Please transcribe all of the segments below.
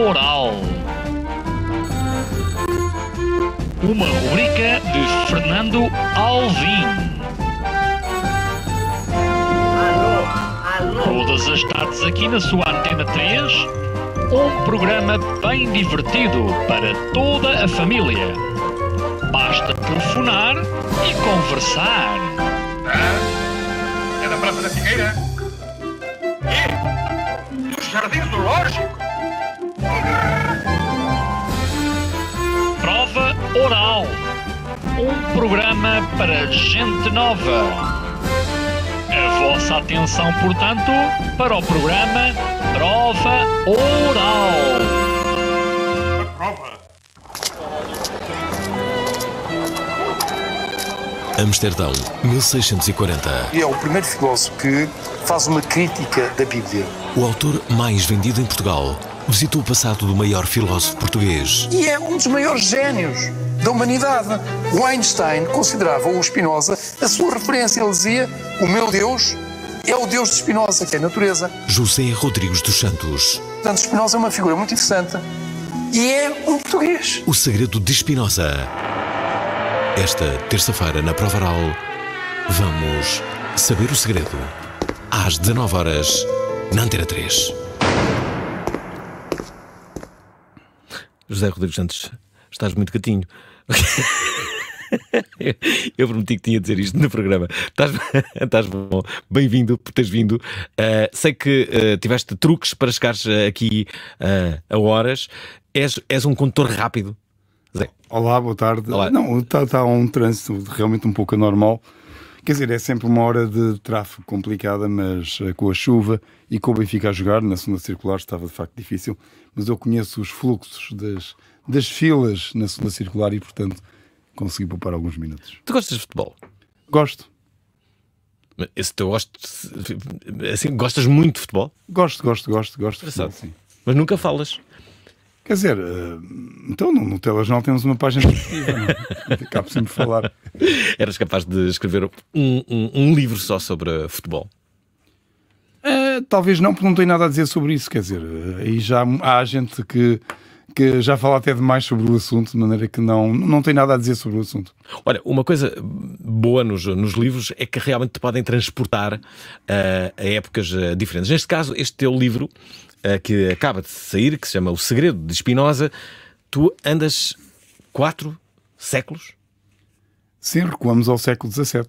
oral. Uma rubrica de Fernando Alvim. Todas as tardes aqui na sua Antena 3, um programa bem divertido para toda a família. Basta telefonar e conversar. Ah, é da Praça da Figueira? E? Dos Jardins do Lógico? Oral, um programa para gente nova. A vossa atenção, portanto, para o programa Prova Oral. Prova. Amsterdão, 1640. E é o primeiro filósofo que faz uma crítica da Bíblia. O autor mais vendido em Portugal visitou o passado do maior filósofo português. E é um dos maiores gênios da humanidade. O Einstein considerava o Spinoza a sua referência. Ele dizia: O meu Deus é o Deus de Spinoza, que é a natureza. José Rodrigues dos Santos. Portanto, Spinoza é uma figura muito interessante e é um português. O segredo de Spinoza. Esta terça-feira, na prova oral, vamos saber o segredo. Às 19 horas, na Antena 3. José Rodrigues Santos, estás muito gatinho. Eu prometi que tinha de dizer isto no programa. Estás, estás bom, bem-vindo por teres vindo. Uh, sei que uh, tiveste truques para chegares aqui uh, a horas. És, és um condutor rápido. Zé. Olá, boa tarde. Olá. Não, está tá um trânsito realmente um pouco anormal. Quer dizer, é sempre uma hora de tráfego complicada, mas com a chuva e com o Benfica a jogar, na segunda circular estava de facto difícil. Mas eu conheço os fluxos das, das filas na segunda circular e, portanto, consegui poupar alguns minutos. Tu gostas de futebol? Gosto. Esse teu gosto. Assim, gostas muito de futebol? Gosto, gosto, gosto, gosto. Futebol, sim. Mas nunca falas. Quer dizer, eh, então no, no telejornal temos uma página é? acabo sempre falar. Eras capaz de escrever um, um, um livro só sobre futebol? Uh, talvez não, porque não tenho nada a dizer sobre isso. Quer dizer, eh, aí já há gente que que já fala até demais sobre o assunto, de maneira que não, não tem nada a dizer sobre o assunto. Olha, uma coisa boa nos, nos livros é que realmente te podem transportar uh, a épocas uh, diferentes. Neste caso, este teu livro, uh, que acaba de sair, que se chama O Segredo de Espinosa, tu andas quatro séculos? Sim, recuamos ao século XVII.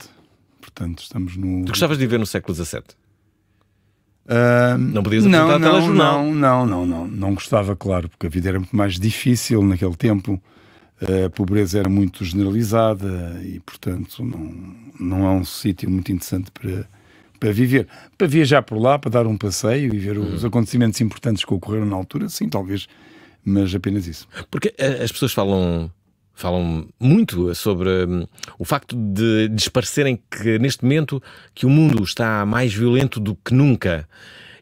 Portanto, estamos no. Tu gostavas de viver no século XVII? não podias apontar não, não, Não, não, não, não, não gostava, claro, porque a vida era muito mais difícil naquele tempo, a pobreza era muito generalizada e, portanto, não, não é um sítio muito interessante para, para viver. Para viajar por lá, para dar um passeio e ver os hum. acontecimentos importantes que ocorreram na altura, sim, talvez, mas apenas isso. Porque eh, as pessoas falam falam muito sobre hum, o facto de desparecerem que neste momento que o mundo está mais violento do que nunca.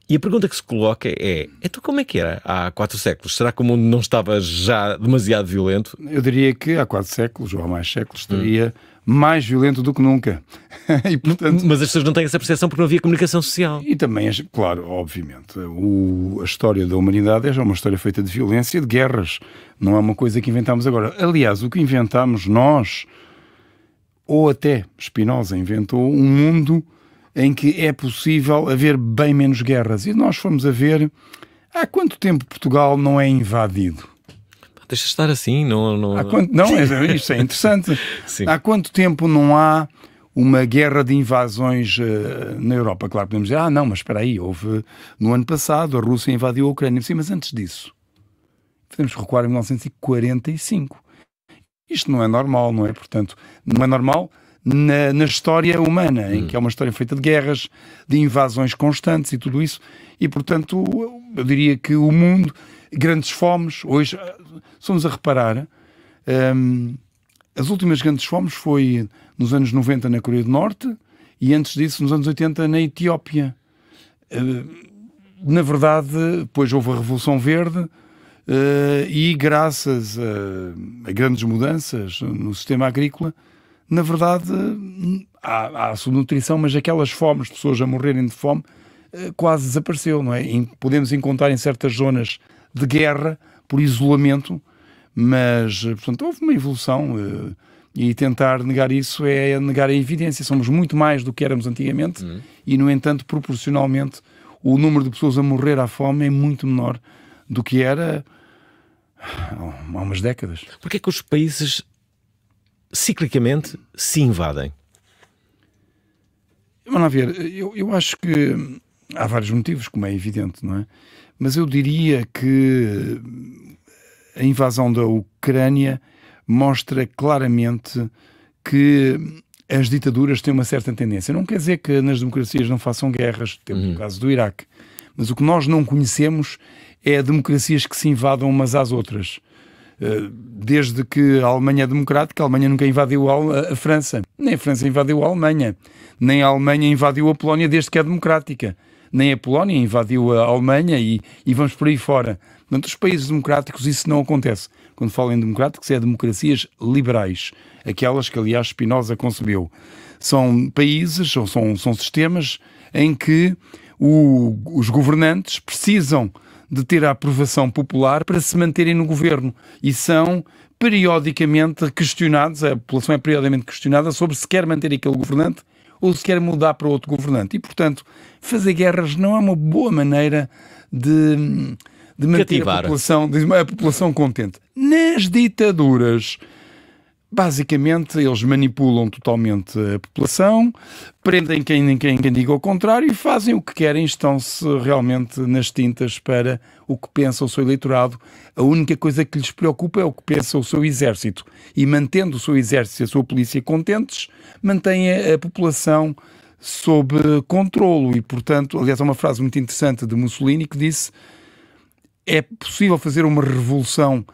E a pergunta que se coloca é: então como é que era há quatro séculos? Será que o mundo não estava já demasiado violento? Eu diria que há quatro séculos ou há mais séculos estaria hum mais violento do que nunca. e, portanto... Mas as pessoas não têm essa percepção porque não havia comunicação social. E também, claro, obviamente, o, a história da humanidade é uma história feita de violência e de guerras. Não é uma coisa que inventámos agora. Aliás, o que inventámos nós, ou até Spinoza inventou, um mundo em que é possível haver bem menos guerras. E nós fomos a ver há quanto tempo Portugal não é invadido deixa estar assim, não... Não, quanto, não é, isso é interessante. há quanto tempo não há uma guerra de invasões uh, na Europa? Claro, podemos dizer, ah, não, mas espera aí, houve... No ano passado a Rússia invadiu a Ucrânia. Sim, mas antes disso, podemos recuar em 1945. Isto não é normal, não é? Portanto, não é normal... Na, na, história humana, em hum. que é uma história feita de guerras, de invasões constantes e tudo isso, e portanto eu diria que o mundo grandes fomes, hoje, eh, somos a reparar, um, ehm, as últimas grandes fomes foi nos anos 90 na Coreia do Norte e antes disso nos anos 80 na Etiópia. Eh, na verdade, depois houve a Revolução Verde eh, e graças a, grandes mudanças no sistema agrícola, na verdade há, há subnutrição, mas aquelas fomes, pessoas a morrerem de fome, quase desapareceu, não é? podemos encontrar em certas zonas de guerra, por isolamento, mas, portanto, houve uma evolução eh, e tentar negar isso é negar a evidência. Somos muito mais do que éramos antigamente uhum. e, no entanto, proporcionalmente, o número de pessoas a morrer à fome é muito menor do que era há umas décadas. Porquê é que os países ciclicamente se invadem? Vamos lá ver, eu, eu acho que há vários motivos, como é evidente, não é? mas eu diria que a invasão da Ucrânia mostra claramente que as ditaduras têm uma certa tendência. Não quer dizer que nas democracias não façam guerras, temos uhum. o caso do Iraque, mas o que nós não conhecemos é democracias que se invadam umas às outras. Eh, desde que a Alemanha é democrática, a Alemanha nunca invadiu a França, nem a França invadiu a Alemanha, nem a Alemanha invadiu a Polónia desde que é democrática nem a Polónia invadiu a Alemanha e, e vamos por aí fora. Portanto, os países democráticos isso não acontece. Quando falam em democráticos, é democracias liberais, aquelas que, aliás, Spinoza concebeu. São países, ou são, são sistemas em que o, os governantes precisam de ter a aprovação popular para se manterem no governo e são periodicamente questionados, a população é periodicamente questionada sobre se quer manter aquele governante ou se quer mudar para outro governante. E, portanto, fazer guerras não é uma boa maneira de, de manter a população, de, a população contente. Nas ditaduras, Basicamente, eles manipulam totalmente a população, prendem quem, quem, quem diga o contrário e fazem o que querem, estão-se realmente nas tintas para o que pensa o seu eleitorado. A única coisa que lhes preocupa é o que pensa o seu exército. E mantendo o seu exército e a sua polícia contentes, mantém a, a população sob controlo. E, portanto, aliás, há uma frase muito interessante de Mussolini que disse: é possível fazer uma revolução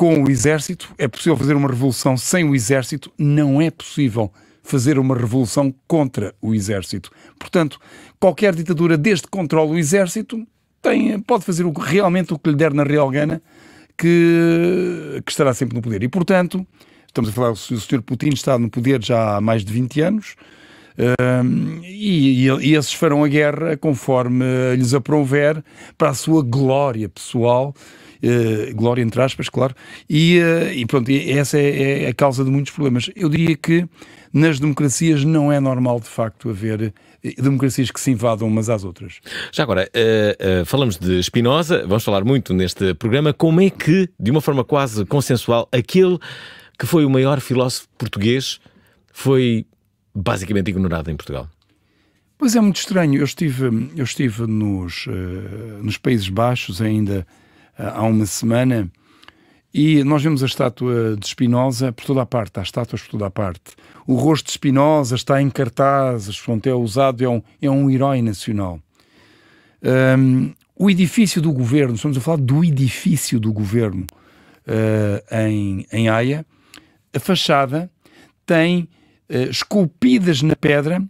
com o exército, é possível fazer uma revolução sem o exército, não é possível fazer uma revolução contra o exército. Portanto, qualquer ditadura deste controle o exército tem, pode fazer o, realmente o que lhe der na real gana, que, que estará sempre no poder. E, portanto, estamos a falar, o Sr. Putin está no poder já há mais de 20 anos, um, e, e, esses farão a guerra conforme lhes aprouver para a sua glória pessoal eh, glória entre aspas, claro. E, uh, e pronto, essa é, é, a causa de muitos problemas. Eu diria que nas democracias não é normal, de facto, haver eh, democracias que se invadam umas às outras. Já agora, uh, falamos de Spinoza, vamos falar muito neste programa. Como é que, de uma forma quase consensual, aquele que foi o maior filósofo português foi basicamente ignorado em Portugal? Pois é muito estranho. Eu estive, eu estive nos, nos Países Baixos ainda eh, há uma semana. E nós vemos a estátua de Spinoza por toda a parte, há estátuas por toda a parte. O rosto de Spinoza está em cartazes, pronto, é usado, é um, é um herói nacional. Um, o edifício do governo, estamos a falar do edifício do governo uh, em, em Haia, a fachada tem uh, esculpidas na pedra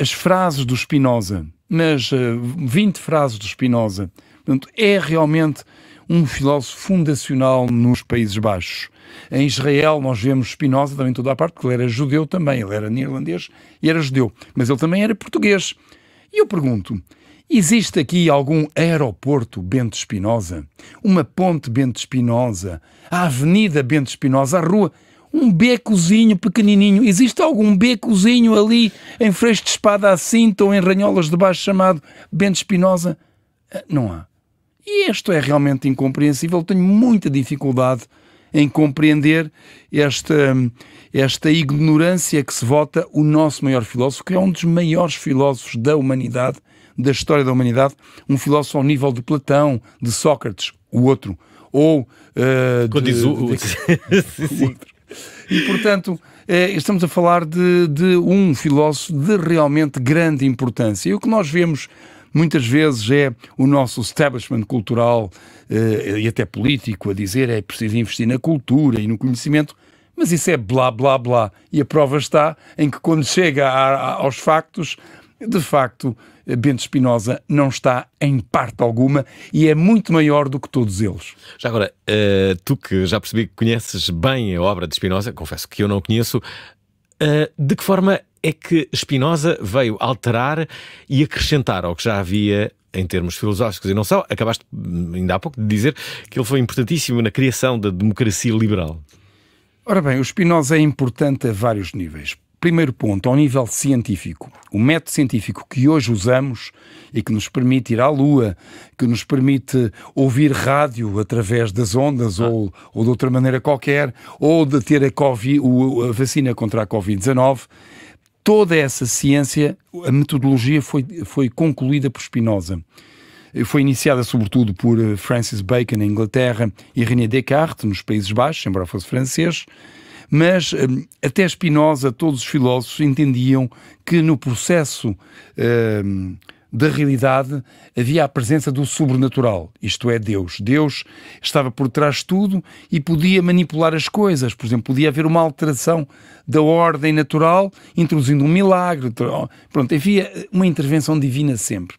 as frases do Spinoza, mas uh, 20 frases do Spinoza. Portanto, é realmente um filósofo fundacional nos Países Baixos. Em Israel nós vemos Spinoza também toda a parte, porque ele era judeu também, ele era neerlandês e era judeu, mas ele também era português. E eu pergunto, existe aqui algum aeroporto Bento Spinoza? Uma ponte Bento Spinoza? A avenida Bento Spinoza? A rua? Um becozinho pequenininho? Existe algum becozinho ali em freixo de espada à cinta ou em ranholas de baixo chamado Bento Spinoza? Ah, não há. E isto é realmente incompreensível. Tenho muita dificuldade em compreender esta, esta ignorância que se vota o nosso maior filósofo, que é um dos maiores filósofos da humanidade, da história da humanidade, um filósofo ao nível de Platão, de Sócrates, o outro, ou uh, eh, Quando de, diz o, outro. E, portanto, eh, estamos a falar de, de um filósofo de realmente grande importância. E o que nós vemos muitas vezes é o nosso establishment cultural eh, e até político a dizer é preciso investir na cultura e no conhecimento, mas isso é blá blá blá. E a prova está em que quando chega a, a, aos factos, de facto, eh, Bento Espinosa não está em parte alguma e é muito maior do que todos eles. Já agora, uh, tu que já percebi que conheces bem a obra de Espinosa, confesso que eu não conheço, uh, de que forma é que Spinoza veio alterar e acrescentar ao que já havia em termos filosóficos e não só. Acabaste hum, ainda há pouco de dizer que ele foi importantíssimo na criação da democracia liberal. Ora bem, o Spinoza é importante a vários níveis. Primeiro ponto, ao nível científico. O método científico que hoje usamos e que nos permite ir à Lua, que nos permite ouvir rádio através das ondas ah. ou, ou de outra maneira qualquer, ou de ter a, COVID, a vacina contra a Covid-19, toda essa ciência, a metodologia foi, foi concluída por Spinoza. Foi iniciada sobretudo por eh, Francis Bacon na Inglaterra e René Descartes nos Países Baixos, embora fosse francês, mas eh, até Spinoza, todos os filósofos entendiam que no processo eh, da realidade havia a presença do sobrenatural, isto é, Deus. Deus estava por trás de tudo e podia manipular as coisas. Por exemplo, podia haver uma alteração da ordem natural, introduzindo um milagre. Pronto, havia uma intervenção divina sempre.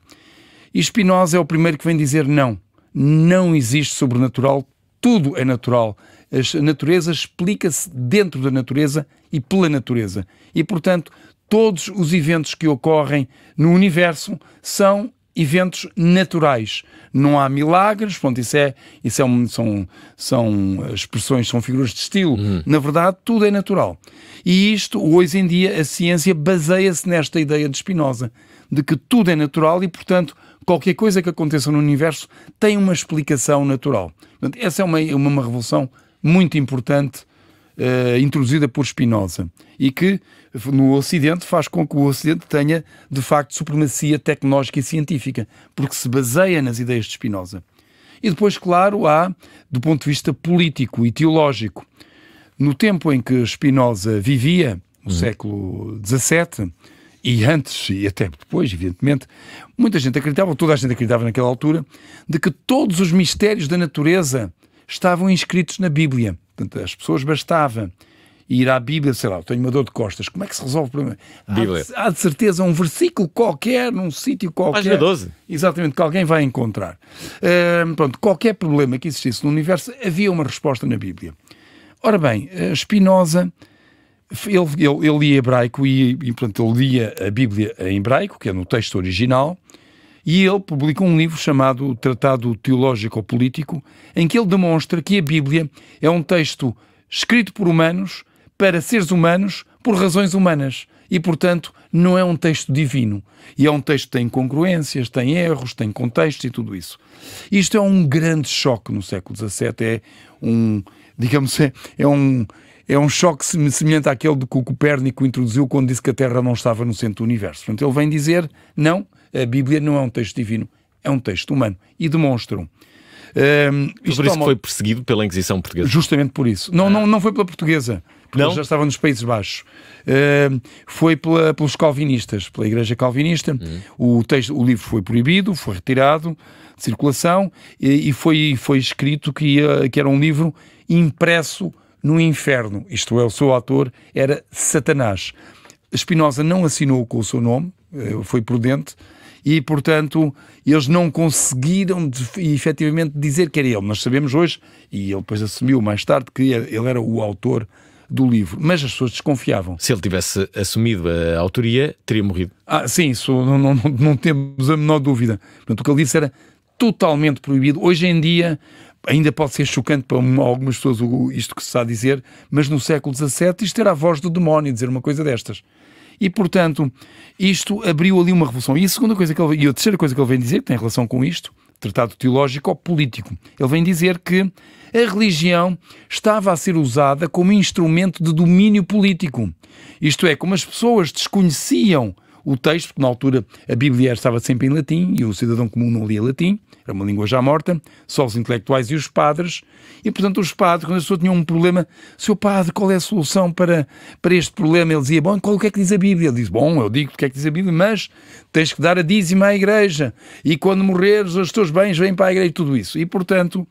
E Spinoza é o primeiro que vem dizer não, não existe sobrenatural, tudo é natural. A natureza explica-se dentro da natureza e pela natureza. E, portanto, todos os eventos que ocorrem no universo são eventos naturais. Não há milagres, pronto, isso é, isso é um, são, são expressões, são figuras de estilo. Uhum. Na verdade, tudo é natural. E isto, hoje em dia, a ciência baseia-se nesta ideia de Spinoza, de que tudo é natural e, portanto, qualquer coisa que aconteça no universo tem uma explicação natural. Portanto, essa é uma, uma, uma revolução muito importante uh, introduzida por Spinoza e que no Ocidente faz com que o Ocidente tenha de facto supremacia tecnológica e científica, porque se baseia nas ideias de Spinoza. E depois, claro, há, do ponto de vista político e teológico, no tempo em que Spinoza vivia, no uhum. século XVII, e antes e até depois, evidentemente, muita gente acreditava, toda a gente acreditava naquela altura, de que todos os mistérios da natureza estavam inscritos na Bíblia. Portanto, as pessoas bastava ir à Bíblia, sei lá, eu tenho uma dor de costas, como é que se resolve o problema? Bíblia. Há, de, há de certeza um versículo qualquer, num sítio qualquer. Página 12. Exatamente, que alguém vai encontrar. Uh, pronto, qualquer problema que existisse no universo, havia uma resposta na Bíblia. Ora bem, Spinoza, ele, ele, ele lia hebraico e, portanto, ele lia a Bíblia em hebraico, que é no texto original, e ele publicou um livro chamado Tratado Teológico-Político, em que ele demonstra que a Bíblia é um texto escrito por humanos para seres humanos por razões humanas e, portanto, não é um texto divino. E é um texto que tem incongruências, tem erros, tem contextos e tudo isso. Isto é um grande choque no século XVII, é um, digamos, é, é um é um choque semelhante àquele que o Copérnico introduziu quando disse que a Terra não estava no centro do universo. Portanto, ele vem dizer, não, a Bíblia não é um texto divino, é um texto humano. E demonstram. Um, por isso toma... foi perseguido pela Inquisição Portuguesa. Justamente por isso. Não, não, ah. não foi pela portuguesa, porque não? já estava nos Países Baixos. Uh, foi pela, pelos calvinistas, pela Igreja Calvinista. Uhum. O, texto, o livro foi proibido, foi retirado de circulação e, e foi, foi escrito que, ia, que era um livro impresso no inferno. Isto é, o seu autor era Satanás. Spinoza não assinou com o seu nome, eh, foi prudente, e, portanto, eles não conseguiram de, efetivamente dizer que era ele. Nós sabemos hoje, e ele depois assumiu mais tarde, que ele era o autor do livro, mas as pessoas desconfiavam. Se ele tivesse assumido a autoria, teria morrido. Ah, sim, isso não, não, não temos a menor dúvida. Portanto, o que ele disse era totalmente proibido. Hoje em dia, ainda pode ser chocante para algumas pessoas isto que se está a dizer, mas no século XVII isto era a voz do demónio dizer uma coisa destas. E, portanto, isto abriu ali uma revolução. E a segunda coisa que ele, e a terceira coisa que ele vem dizer, que tem relação com isto, tratado teológico ou político, ele vem dizer que a religião estava a ser usada como instrumento de domínio político. Isto é, como as pessoas desconheciam o texto, porque na altura a Bíblia estava sempre em latim e o cidadão comum não lia latim, era uma língua já morta, só os intelectuais e os padres. E, portanto, os padres, quando as pessoas tinham um problema, seu padre, qual é a solução para, para este problema? Ele dizia, bom, qual, o que é que diz a Bíblia? Ele diz, bom, eu digo o que é que diz a Bíblia, mas tens que dar a dízima à igreja e quando morreres os teus bens vêm para a igreja e tudo isso. E, portanto,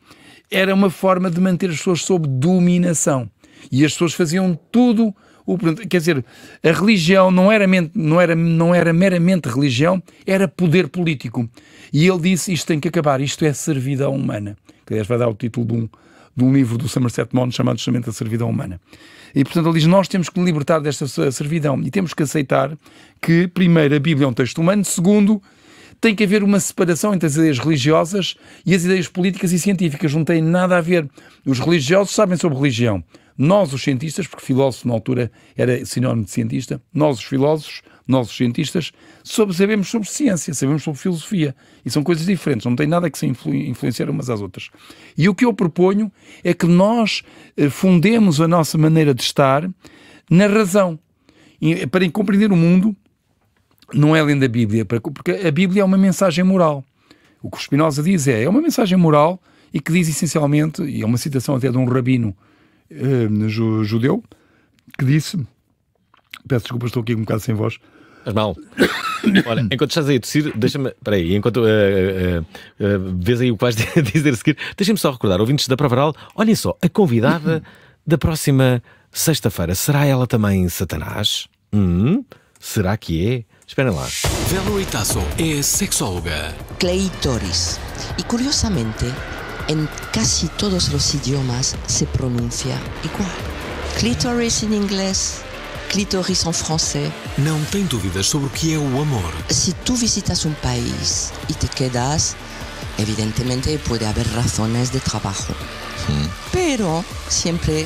era uma forma de manter as pessoas sob dominação. E as pessoas faziam tudo o, quer dizer, a religião não era, não, era, não era meramente religião, era poder político. E ele disse, isto tem que acabar, isto é servidão humana. Que aliás vai dar o título de um, de um livro do Somerset Maugham chamado justamente A Servidão Humana. E, portanto, ele diz, nós temos que libertar desta servidão e temos que aceitar que, primeiro, a Bíblia é um texto humano, segundo, tem que haver uma separação entre as ideias religiosas e as ideias políticas e científicas. Não tem nada a ver. Os religiosos sabem sobre religião. Nós, os cientistas, porque filósofo na altura era sinónimo de cientista, nós, os filósofos, nós, os cientistas, sobre, sabemos sobre ciência, sabemos sobre filosofia. E são coisas diferentes, não tem nada que se influ, influenciar umas às outras. E o que eu proponho é que nós eh, fundemos a nossa maneira de estar na razão. E, para compreender o mundo, não é lendo a Bíblia, porque a Bíblia é uma mensagem moral. O que o Spinoza diz é, é uma mensagem moral e que diz essencialmente, e é uma citação até de um rabino eh, judeu, que disse, peço desculpa, estou aqui um bocado sem voz, mas mal. Olha, enquanto estás aí a tossir, deixa-me. Espera aí, enquanto uh, uh, uh, vês aí o que vais dizer a seguir, deixa-me só recordar, ouvintes da Provaral, olhem só, a convidada da próxima sexta-feira, será ela também Satanás? Hum, será que é? Esperem lá. Valerie Tasso é sexóloga. Clitoris E curiosamente, em casi todos os idiomas se pronuncia igual. Clitoris em inglês, clitoris em francês. Não tem dúvidas sobre o que é o amor. Se tu visitas um país e te quedas, evidentemente pode haver razões de trabalho. mas hmm. sempre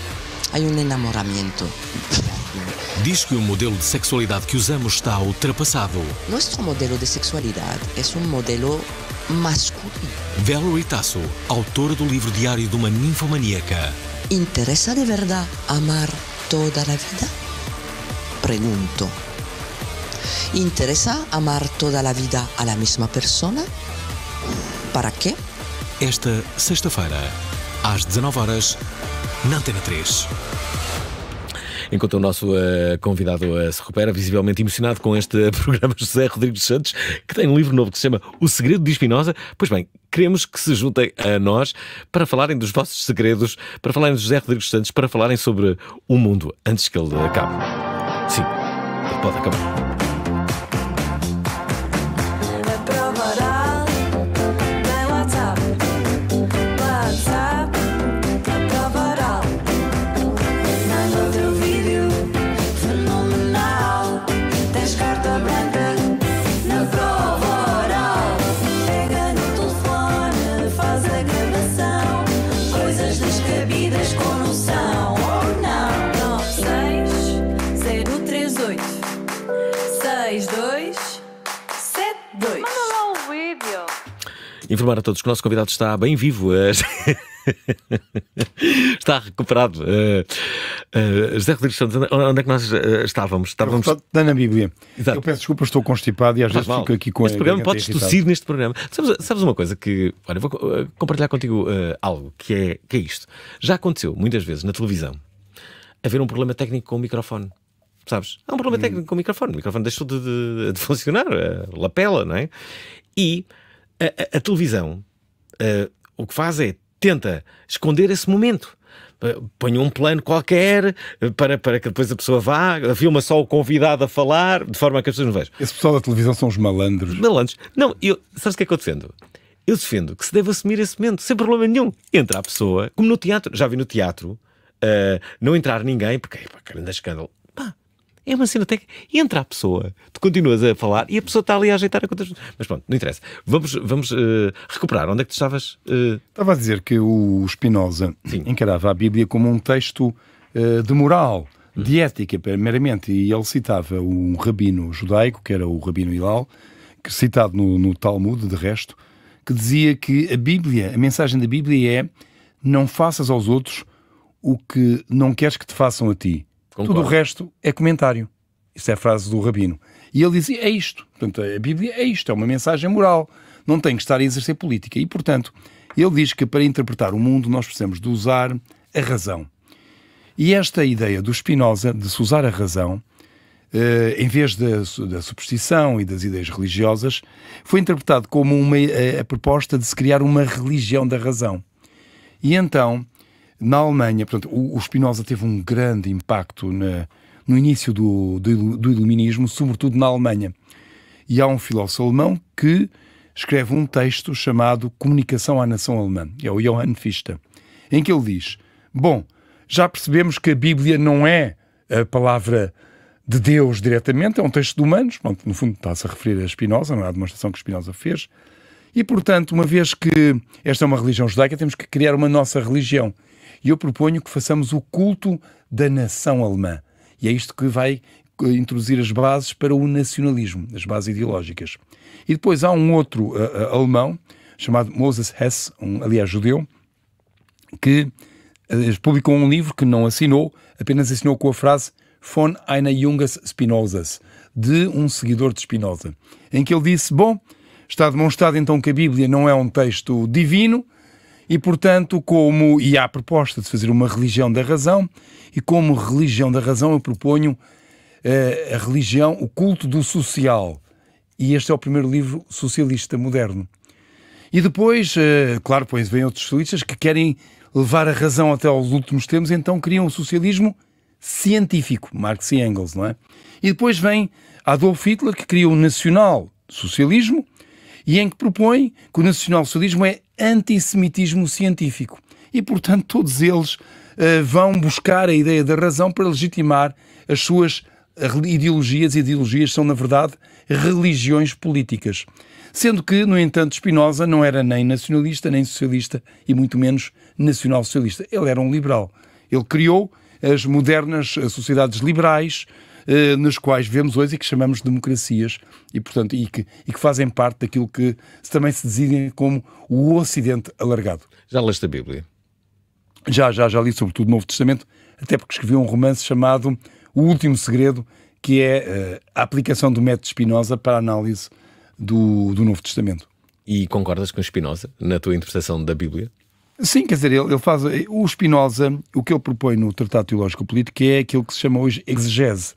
há um enamoramento diz que o modelo de sexualidade que usamos está ultrapassado. Nosso é modelo de sexualidade é um modelo masculino. Valerie Tasso, autora do livro Diário de uma Ninfomaníaca. Interessa de verdade amar toda a vida? Pergunto. Interessa amar toda a vida a la mesma pessoa Para quê? Esta sexta-feira, às 19 horas, na Antena 3 enquanto o nosso uh, convidado uh, se recupera, visivelmente emocionado com este eh, programa José Rodrigues Santos, que tem um livro novo que se chama O Segredo de Espinosa. Pois bem, queremos que se juntem a nós para falarem dos vossos segredos, para falarem de José Rodrigues Santos, para falarem sobre o mundo antes que ele acabe. Sim, ele pode acabar. Informar a todos que o nosso convidado está bem vivo. Eh, está recuperado. Uh, uh, José Rodrigues Santos, onde é que nós uh, estávamos? estávamos... Na Bíblia Exato. Eu peço desculpa, estou constipado e às vezes fico aqui com Este programa podes tossir neste programa. Sabes, sabes, uma coisa que. Olha, vou compartilhar contigo algo que é, que é isto. Já aconteceu muitas vezes na televisão haver um problema técnico com o microfone. Sabes? Há um problema hum. técnico com o microfone. O microfone deixou de, de, de funcionar, lapela, não é? E a, a, a televisão o que faz é tenta esconder esse momento. põe um plano qualquer eh, para, para que depois a pessoa vá, filma só o convidado a falar, de forma que as pessoas não vejam. Esse pessoal da televisão são os malandros. Malandros. Não, eu, sabes o que é que eu defendo? Eu defendo que se deve assumir esse momento, sem problema nenhum. Entra a pessoa, como no teatro, já vi no teatro, uh, não entrar ninguém, porque é grande escândalo é uma cena técnica. E entra a pessoa, tu continuas a falar e a pessoa está ali a ajeitar a contas. Mas pronto, não interessa. Vamos, vamos uh, recuperar. Onde é que tu estavas? Uh... Estava a dizer que o Spinoza Sim. encarava a Bíblia como um texto uh, de moral, uhum. de ética, meramente. E ele citava um rabino judaico, que era o Rabino Hilal, que, citado no, no Talmud, de resto, que dizia que a Bíblia, a mensagem da Bíblia é: não faças aos outros o que não queres que te façam a ti Concordo. Tudo o resto é comentário. Isso é a frase do Rabino. E ele dizia: é isto. Portanto, a Bíblia é isto, é uma mensagem moral. Não tem que estar a exercer política. E, portanto, ele diz que para interpretar o mundo nós precisamos de usar a razão. E esta ideia do Spinoza de se usar a razão, eh, em vez da, da, superstição e das ideias religiosas, foi interpretado como uma, a, eh, a proposta de se criar uma religião da razão. E então na Alemanha, portanto, o, o Spinoza teve um grande impacto na, no início do, do, do, iluminismo, sobretudo na Alemanha. E há um filósofo alemão que escreve um texto chamado Comunicação à Nação Alemã, é o Johann Fichte, em que ele diz: Bom, já percebemos que a Bíblia não é a palavra de Deus diretamente, é um texto de humanos, pronto, no fundo está-se a referir a Spinoza, não é a demonstração que Spinoza fez, e portanto, uma vez que esta é uma religião judaica, temos que criar uma nossa religião. E eu proponho que façamos o culto da nação alemã. E é isto que vai eh, introduzir as bases para o nacionalismo, as bases ideológicas. E depois há um outro uh, uh, alemão, chamado Moses Hess, um, aliás judeu, que uh, publicou um livro que não assinou, apenas assinou com a frase Von einer Jungas Spinozas, de um seguidor de Spinoza, em que ele disse: Bom, está demonstrado então que a Bíblia não é um texto divino, e, portanto, como. E há a proposta de fazer uma religião da razão, e como religião da razão eu proponho uh, a religião, o culto do social. E este é o primeiro livro socialista moderno. E depois, uh, claro, pois vêm outros socialistas que querem levar a razão até aos últimos termos, então criam um socialismo científico, Marx e Engels, não é? E depois vem Adolf Hitler, que cria o um nacional socialismo, e em que propõe que o nacionalsocialismo é antissemitismo científico. E, portanto, todos eles uh, vão buscar a ideia da razão para legitimar as suas eh, ideologias. Ideologias são, na verdade, religiões políticas. Sendo que, no entanto, Spinoza não era nem nacionalista, nem socialista e muito menos nacionalsocialista. Ele era um liberal. Ele criou as modernas eh, sociedades liberais, eh, nas quais vemos hoje e que chamamos de democracias e, portanto, e que, e que fazem parte daquilo que também se designa como o Ocidente alargado. Já leste a Bíblia? Já, já, já li sobretudo o Novo Testamento, até porque escrevi um romance chamado O Último Segredo, que é uh, a aplicação do método Spinoza para a análise do, do Novo Testamento. E concordas com Spinoza na tua interpretação da Bíblia? Sim, quer dizer, ele, ele, faz. Eh, o Spinoza, o que ele propõe no Tratado Teológico Político é aquilo que se chama hoje exegese.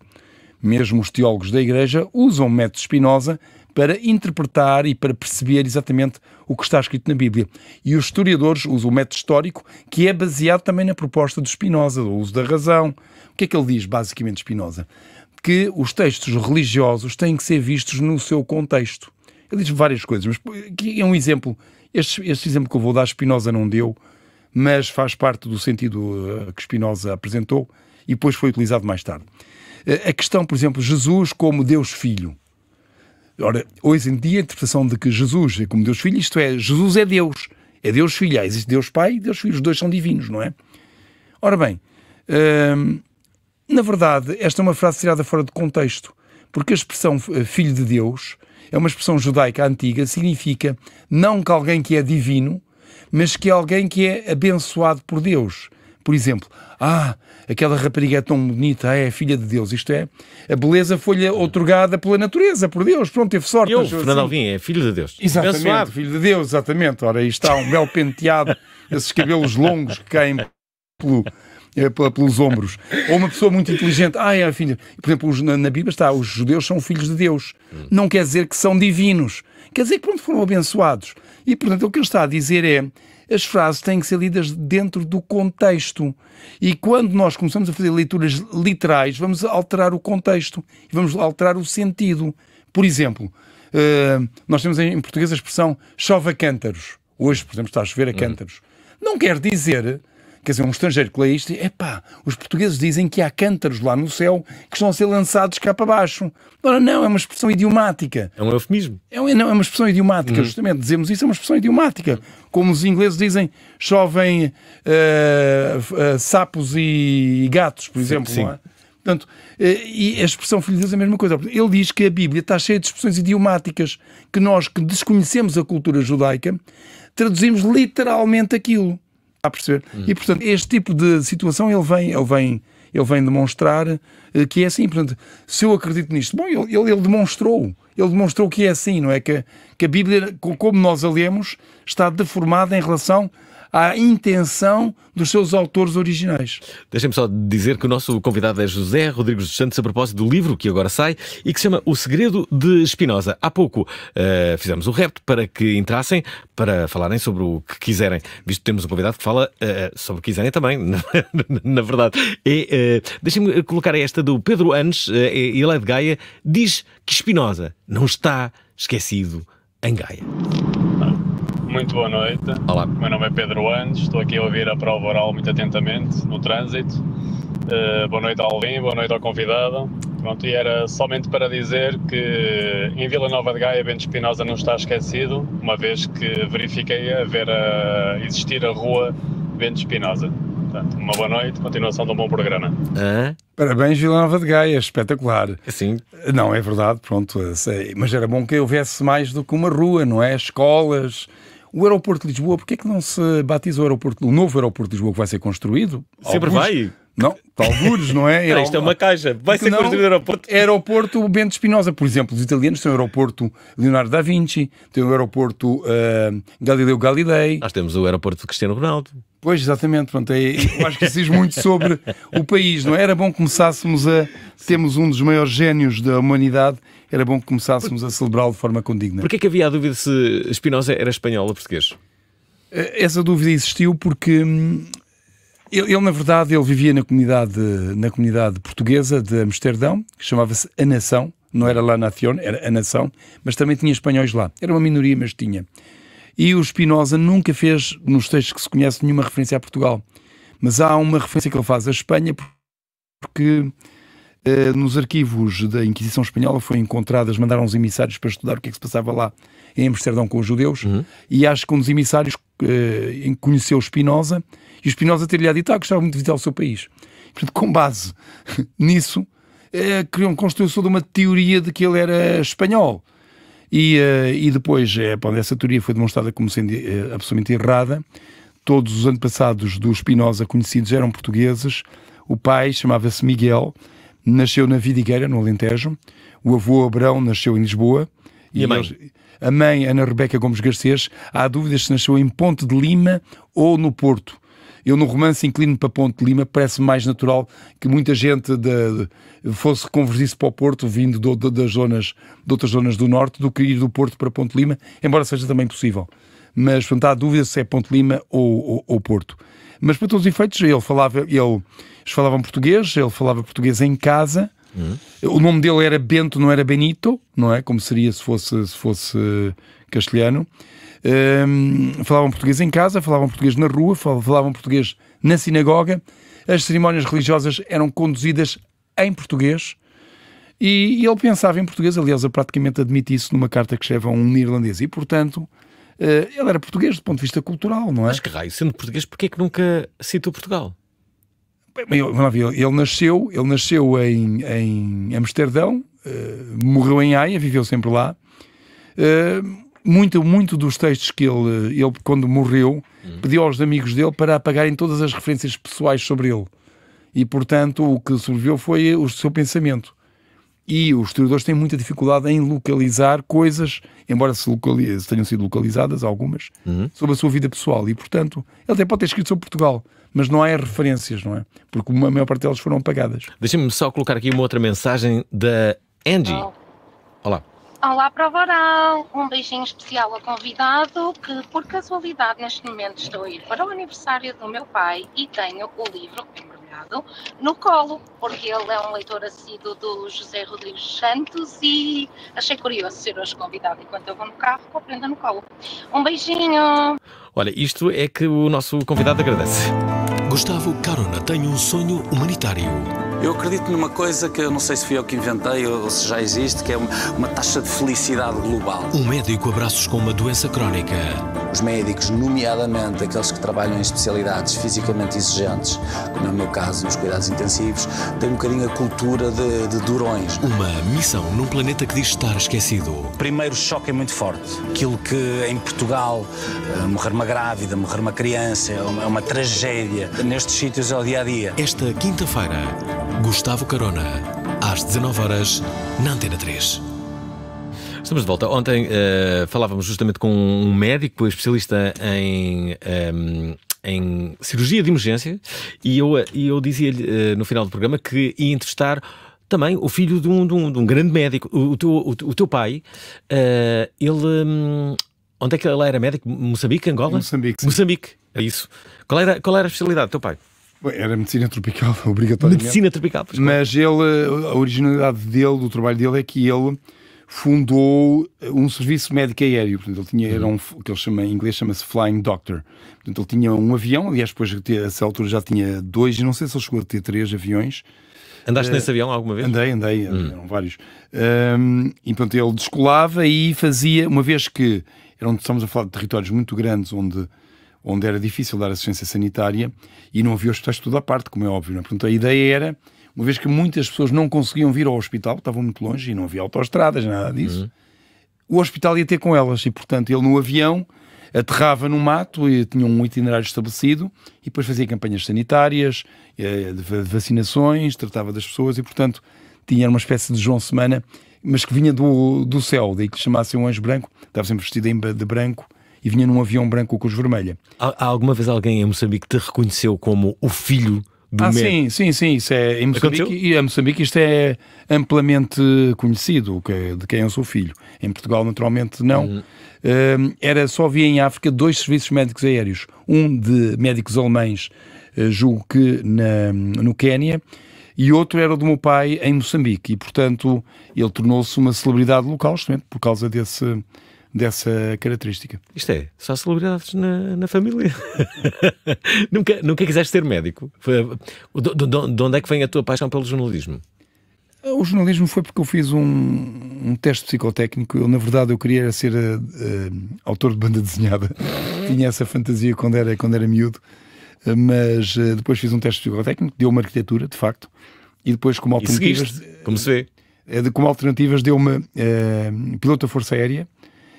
Mesmo os teólogos da Igreja usam o método Spinoza para interpretar e para perceber exatamente o que está escrito na Bíblia. E os historiadores usam o método histórico, que é baseado também na proposta de Spinoza, do uso da razão. O que é que ele diz, basicamente, Spinoza? Que os textos religiosos têm que ser vistos no seu contexto. Ele diz várias coisas, mas aqui é um exemplo. Este, este exemplo que eu vou dar, Spinoza não deu, mas faz parte do sentido eh, que Spinoza apresentou e depois foi utilizado mais tarde. A questão, por exemplo, Jesus como Deus Filho. Ora, hoje em dia a interpretação de que Jesus é como Deus Filho, isto é, Jesus é Deus. É Deus Filho. Ah, existe Deus Pai e Deus Filho. Os dois são divinos, não é? Ora bem, hum, na verdade, esta é uma frase tirada fora de contexto, porque a expressão eh, Filho de Deus é uma expressão judaica antiga, significa não que alguém que é divino, mas que é alguém que é abençoado por Deus. Por exemplo, ah, aquela rapariga é tão bonita, é filha de Deus, isto é, a beleza foi-lhe otorgada pela natureza, por Deus, pronto, teve sorte. Eu, Fernando assim. Alvim, é filho de Deus. Exatamente, Abençoado. filho de Deus, exatamente. Ora, aí está um belo penteado, esses cabelos longos que caem pelo, eh, pelos ombros. Ou uma pessoa muito inteligente. Ah, é filho. Por exemplo, na, na, Bíblia está: os judeus são filhos de Deus. Hum. Não quer dizer que são divinos. Quer dizer que, pronto, foram abençoados. E, portanto, o que ele está a dizer é: as frases têm que ser lidas dentro do contexto. E quando nós começamos a fazer leituras literais, vamos alterar o contexto e vamos alterar o sentido. Por exemplo, uh, nós temos em português a expressão chove a cântaros. Hoje, por exemplo, está a chover a hum. cântaros. Uhum. Não quer dizer quer dizer, um estrangeiro que lê isto, epá, os portugueses dizem que há cântaros lá no céu que estão a ser lançados cá para baixo. Ora, não, é uma expressão idiomática. É um eufemismo. É, não, é uma expressão idiomática, uhum. justamente. Dizemos isso, é uma expressão idiomática. Como os ingleses dizem, chovem uh, uh, sapos e gatos, por exemplo, sim, é? Portanto, eh, e a expressão filho de Deus é a mesma coisa. Ele diz que a Bíblia está cheia de expressões idiomáticas que nós que desconhecemos a cultura judaica traduzimos literalmente aquilo a perceber? Hum. E, portanto, este tipo de situação ele vem, ele vem, ele vem demonstrar eh, que é assim. Portanto, se eu acredito nisto, bom, ele, ele demonstrou. Ele demonstrou que é assim, não é? Que, que a Bíblia, como nós a lemos, está deformada em relação à intenção dos seus autores originais. Deixem-me só dizer que o nosso convidado é José Rodrigues dos Santos a propósito do livro que agora sai e que se chama O Segredo de Espinosa. Há pouco uh, fizemos o repto para que entrassem para falarem sobre o que quiserem, visto que temos um convidado que fala uh, sobre o que quiserem também, na verdade. E, uh, Deixem-me colocar esta do Pedro Anes, uh, ele é de Gaia, diz que Espinosa não está esquecido em Gaia. Muito boa noite. Olá. Meu nome é Pedro Andes, estou aqui a ouvir a prova oral muito atentamente no trânsito. Uh, boa noite ao Alvin, boa noite ao convidado. Pronto, e era somente para dizer que em Vila Nova de Gaia, Bento Espinosa não está esquecido, uma vez que verifiquei haver a existir a rua Bento Espinosa. Portanto, uma boa noite, continuação de um bom programa. Parabéns, Vila Nova de Gaia, espetacular. Sim. Não, é verdade, pronto, sei. mas era bom que houvesse mais do que uma rua, não é? Escolas, o aeroporto de Lisboa, porquê é que não se batiza o, aeroporto, o novo aeroporto de Lisboa que vai ser construído? Sempre alguns, vai. Não, alguns, não é? Era, Isto é uma caixa. Vai ser construído o aeroporto. Aeroporto Bento Espinosa, por exemplo. Os italianos têm o aeroporto Leonardo da Vinci, têm o aeroporto uh, Galileu Galilei. Nós temos o aeroporto de Cristiano Ronaldo. Pois, exatamente. Pronto, é, eu acho que isso diz muito sobre o país, não é? Era bom começássemos a... Temos um dos maiores gênios da humanidade era bom que começássemos a celebrá-lo de forma condigna. Porquê que havia a dúvida se Espinosa era espanhol ou português? Eh, essa dúvida existiu porque hum, ele, ele, na verdade, ele vivia na comunidade, na comunidade portuguesa de Amsterdão, que chamava-se A Nação. Não era La Nación, era A Nação, mas também tinha espanhóis lá. Era uma minoria, mas tinha. E o Espinosa nunca fez, nos textos que se conhece, nenhuma referência a Portugal. Mas há uma referência que ele faz à Espanha porque eh, nos arquivos da Inquisição Espanhola foram encontradas, mandaram os emissários para estudar o que é que se passava lá em Amsterdão com os judeus, uhum. e acho que um dos emissários uh, conheceu Spinoza, e o Spinoza teria lhe dito, ah, gostava muito de visitar o seu país. Portanto, com base nisso, eh, uh, construiu-se uma teoria de que ele era espanhol. E, uh, e depois, é, bom, essa teoria foi demonstrada como sendo uh, absolutamente errada. Todos os antepassados do Spinoza conhecidos eram portugueses. O pai chamava-se Miguel, nasceu na Vidigueira, no Alentejo. O avô Abrão nasceu em Lisboa. E, e a mãe? Eles... a mãe, Ana Rebeca Gomes Garcês, há dúvidas se nasceu em Ponte de Lima ou no Porto. Eu, no romance, inclino-me para Ponte de Lima, parece mais natural que muita gente de, de, fosse convergir se para o Porto, vindo de, das zonas, de outras zonas do Norte, do que ir do Porto para Ponte de Lima, embora seja também possível mas portanto, há dúvida se é Ponte Lima ou, ou, ou Porto. Mas para todos os efeitos, ele falava, ele, eles falavam português, ele falava português em casa. Uhum. O nome dele era Bento, não era Benito, não é? Como seria se fosse, se fosse eh, castelhano. Um, falavam português em casa, falavam português na rua, falavam português na sinagoga. As cerimónias religiosas eram conduzidas em português. E, e ele pensava em português, aliás, eu praticamente admite isso numa carta que escreve a um irlandês. E, portanto, eh, ele era português do ponto de vista cultural, não é? Mas que raio, sendo português, porquê é que nunca citou Portugal? ele nasceu, ele nasceu em, em Amsterdão, uh, morreu em Haia, viveu sempre lá. Uh, muito, muito dos textos que ele, ele quando morreu, uhum. pediu aos amigos dele para apagarem todas as referências pessoais sobre ele. E, portanto, o que sobreviveu foi o seu pensamento e os historiadores têm muita dificuldade em localizar coisas, embora se localize, tenham sido localizadas algumas, uhum. sobre a sua vida pessoal. E, portanto, ele até pode ter escrito sobre Portugal, mas não há referências, não é? Porque a maior parte delas foram apagadas. Deixa-me só colocar aqui uma outra mensagem da Angie. Oh. Olá. Olá, provaral Um beijinho especial ao convidado, que por casualidade neste momento estou a ir para o aniversário do meu pai e tenho o livro em no colo, porque ele é um leitor assíduo do José Rodrigues Santos e achei curioso ser hoje convidado enquanto eu vou no carro com a prenda no colo. Um beijinho! Olha, isto é que o nosso convidado agradece. Gustavo Carona tem um sonho humanitário eu acredito numa coisa que eu não sei se fui eu que inventei ou se já existe, que é uma taxa de felicidade global. Um médico abraços com uma doença crónica. Os médicos, nomeadamente aqueles que trabalham em especialidades fisicamente exigentes, como é o meu caso nos cuidados intensivos, têm um bocadinho a cultura de, de durões. É? Uma missão num planeta que diz estar esquecido. Primeiro choque é muito forte. Aquilo que em Portugal, eh, morrer uma grávida, morrer uma criança, é uma, é uma tragédia. Nestes sítios é o dia a dia. Esta quinta-feira, Gustavo Carona, às 19 horas na Antena 3. Estamos de volta. Ontem uh, falávamos justamente com um médico especialista em. Um, ehm, em cirurgia de emergência, e eu, eh, e eu dizia-lhe uh, no final do programa que ia entrevistar também o filho de um, de um, de um grande médico. O, o, teu, o, o teu pai, uh, ele. Um, onde é que ele era médico? Moçambique, Angola? Moçambique. Sim. Moçambique, é isso. Qual era, qual era a especialidade do teu pai? Era medicina tropical, obrigatória Medicina tropical, pois Mas claro. ele, a originalidade dele, do trabalho dele, é que ele fundou um serviço médico aéreo. Portanto, ele tinha, era um, que ele chama, em inglês chama-se Flying Doctor. Portanto, ele tinha um avião, aliás, depois, a essa altura já tinha dois, e não sei se ele chegou a ter três aviões. Andaste uh, nesse avião alguma vez? Andei, andei, hum. eram vários. Um, e pronto, ele descolava e fazia, uma vez que eram, estamos a falar de territórios muito grandes onde onde era difícil dar assistência sanitária e não havia hospitais de toda a parte, como é óbvio. Né? Portanto, a ideia era, uma vez que muitas pessoas não conseguiam vir ao hospital, estavam muito longe e não havia autoestradas, nada disso, uhum. o hospital ia ter com elas e, portanto, ele no avião aterrava no mato e tinha um itinerário estabelecido e depois fazia campanhas sanitárias, eh, vacinações, tratava das pessoas e, portanto, tinha uma espécie de João Semana, mas que vinha do, do céu, daí que lhe chamassem um anjo branco, estava sempre vestido de branco e vinha num avião branco com os vermelha. Há, alguma vez alguém em Moçambique te reconheceu como o filho ah, sim, sim, sim, isso é em Moçambique, e em Moçambique isto é amplamente conhecido que, de quem eu sou filho. Em Portugal, naturalmente, não. Uhum. Uh, era só havia em África dois serviços médicos aéreos, um de médicos alemães, uh, julgo que na, no Quénia, e outro era o do meu pai em Moçambique, e portanto ele tornou-se uma celebridade local, justamente por causa desse dessa característica. Isto é, só celebridades na, na família. nunca, nunca quiseste ser médico? De, de, de onde é que vem a tua paixão pelo jornalismo? O jornalismo foi porque eu fiz um, um, teste psicotécnico. Eu, na verdade, eu queria ser uh, uh, autor de banda desenhada. Tinha essa fantasia quando era, quando era miúdo. Uh, mas depois fiz um teste psicotécnico, deu uma arquitetura, de facto. E depois, como alternativas. Como se vê. como alternativas, deu-me piloto da Força Aérea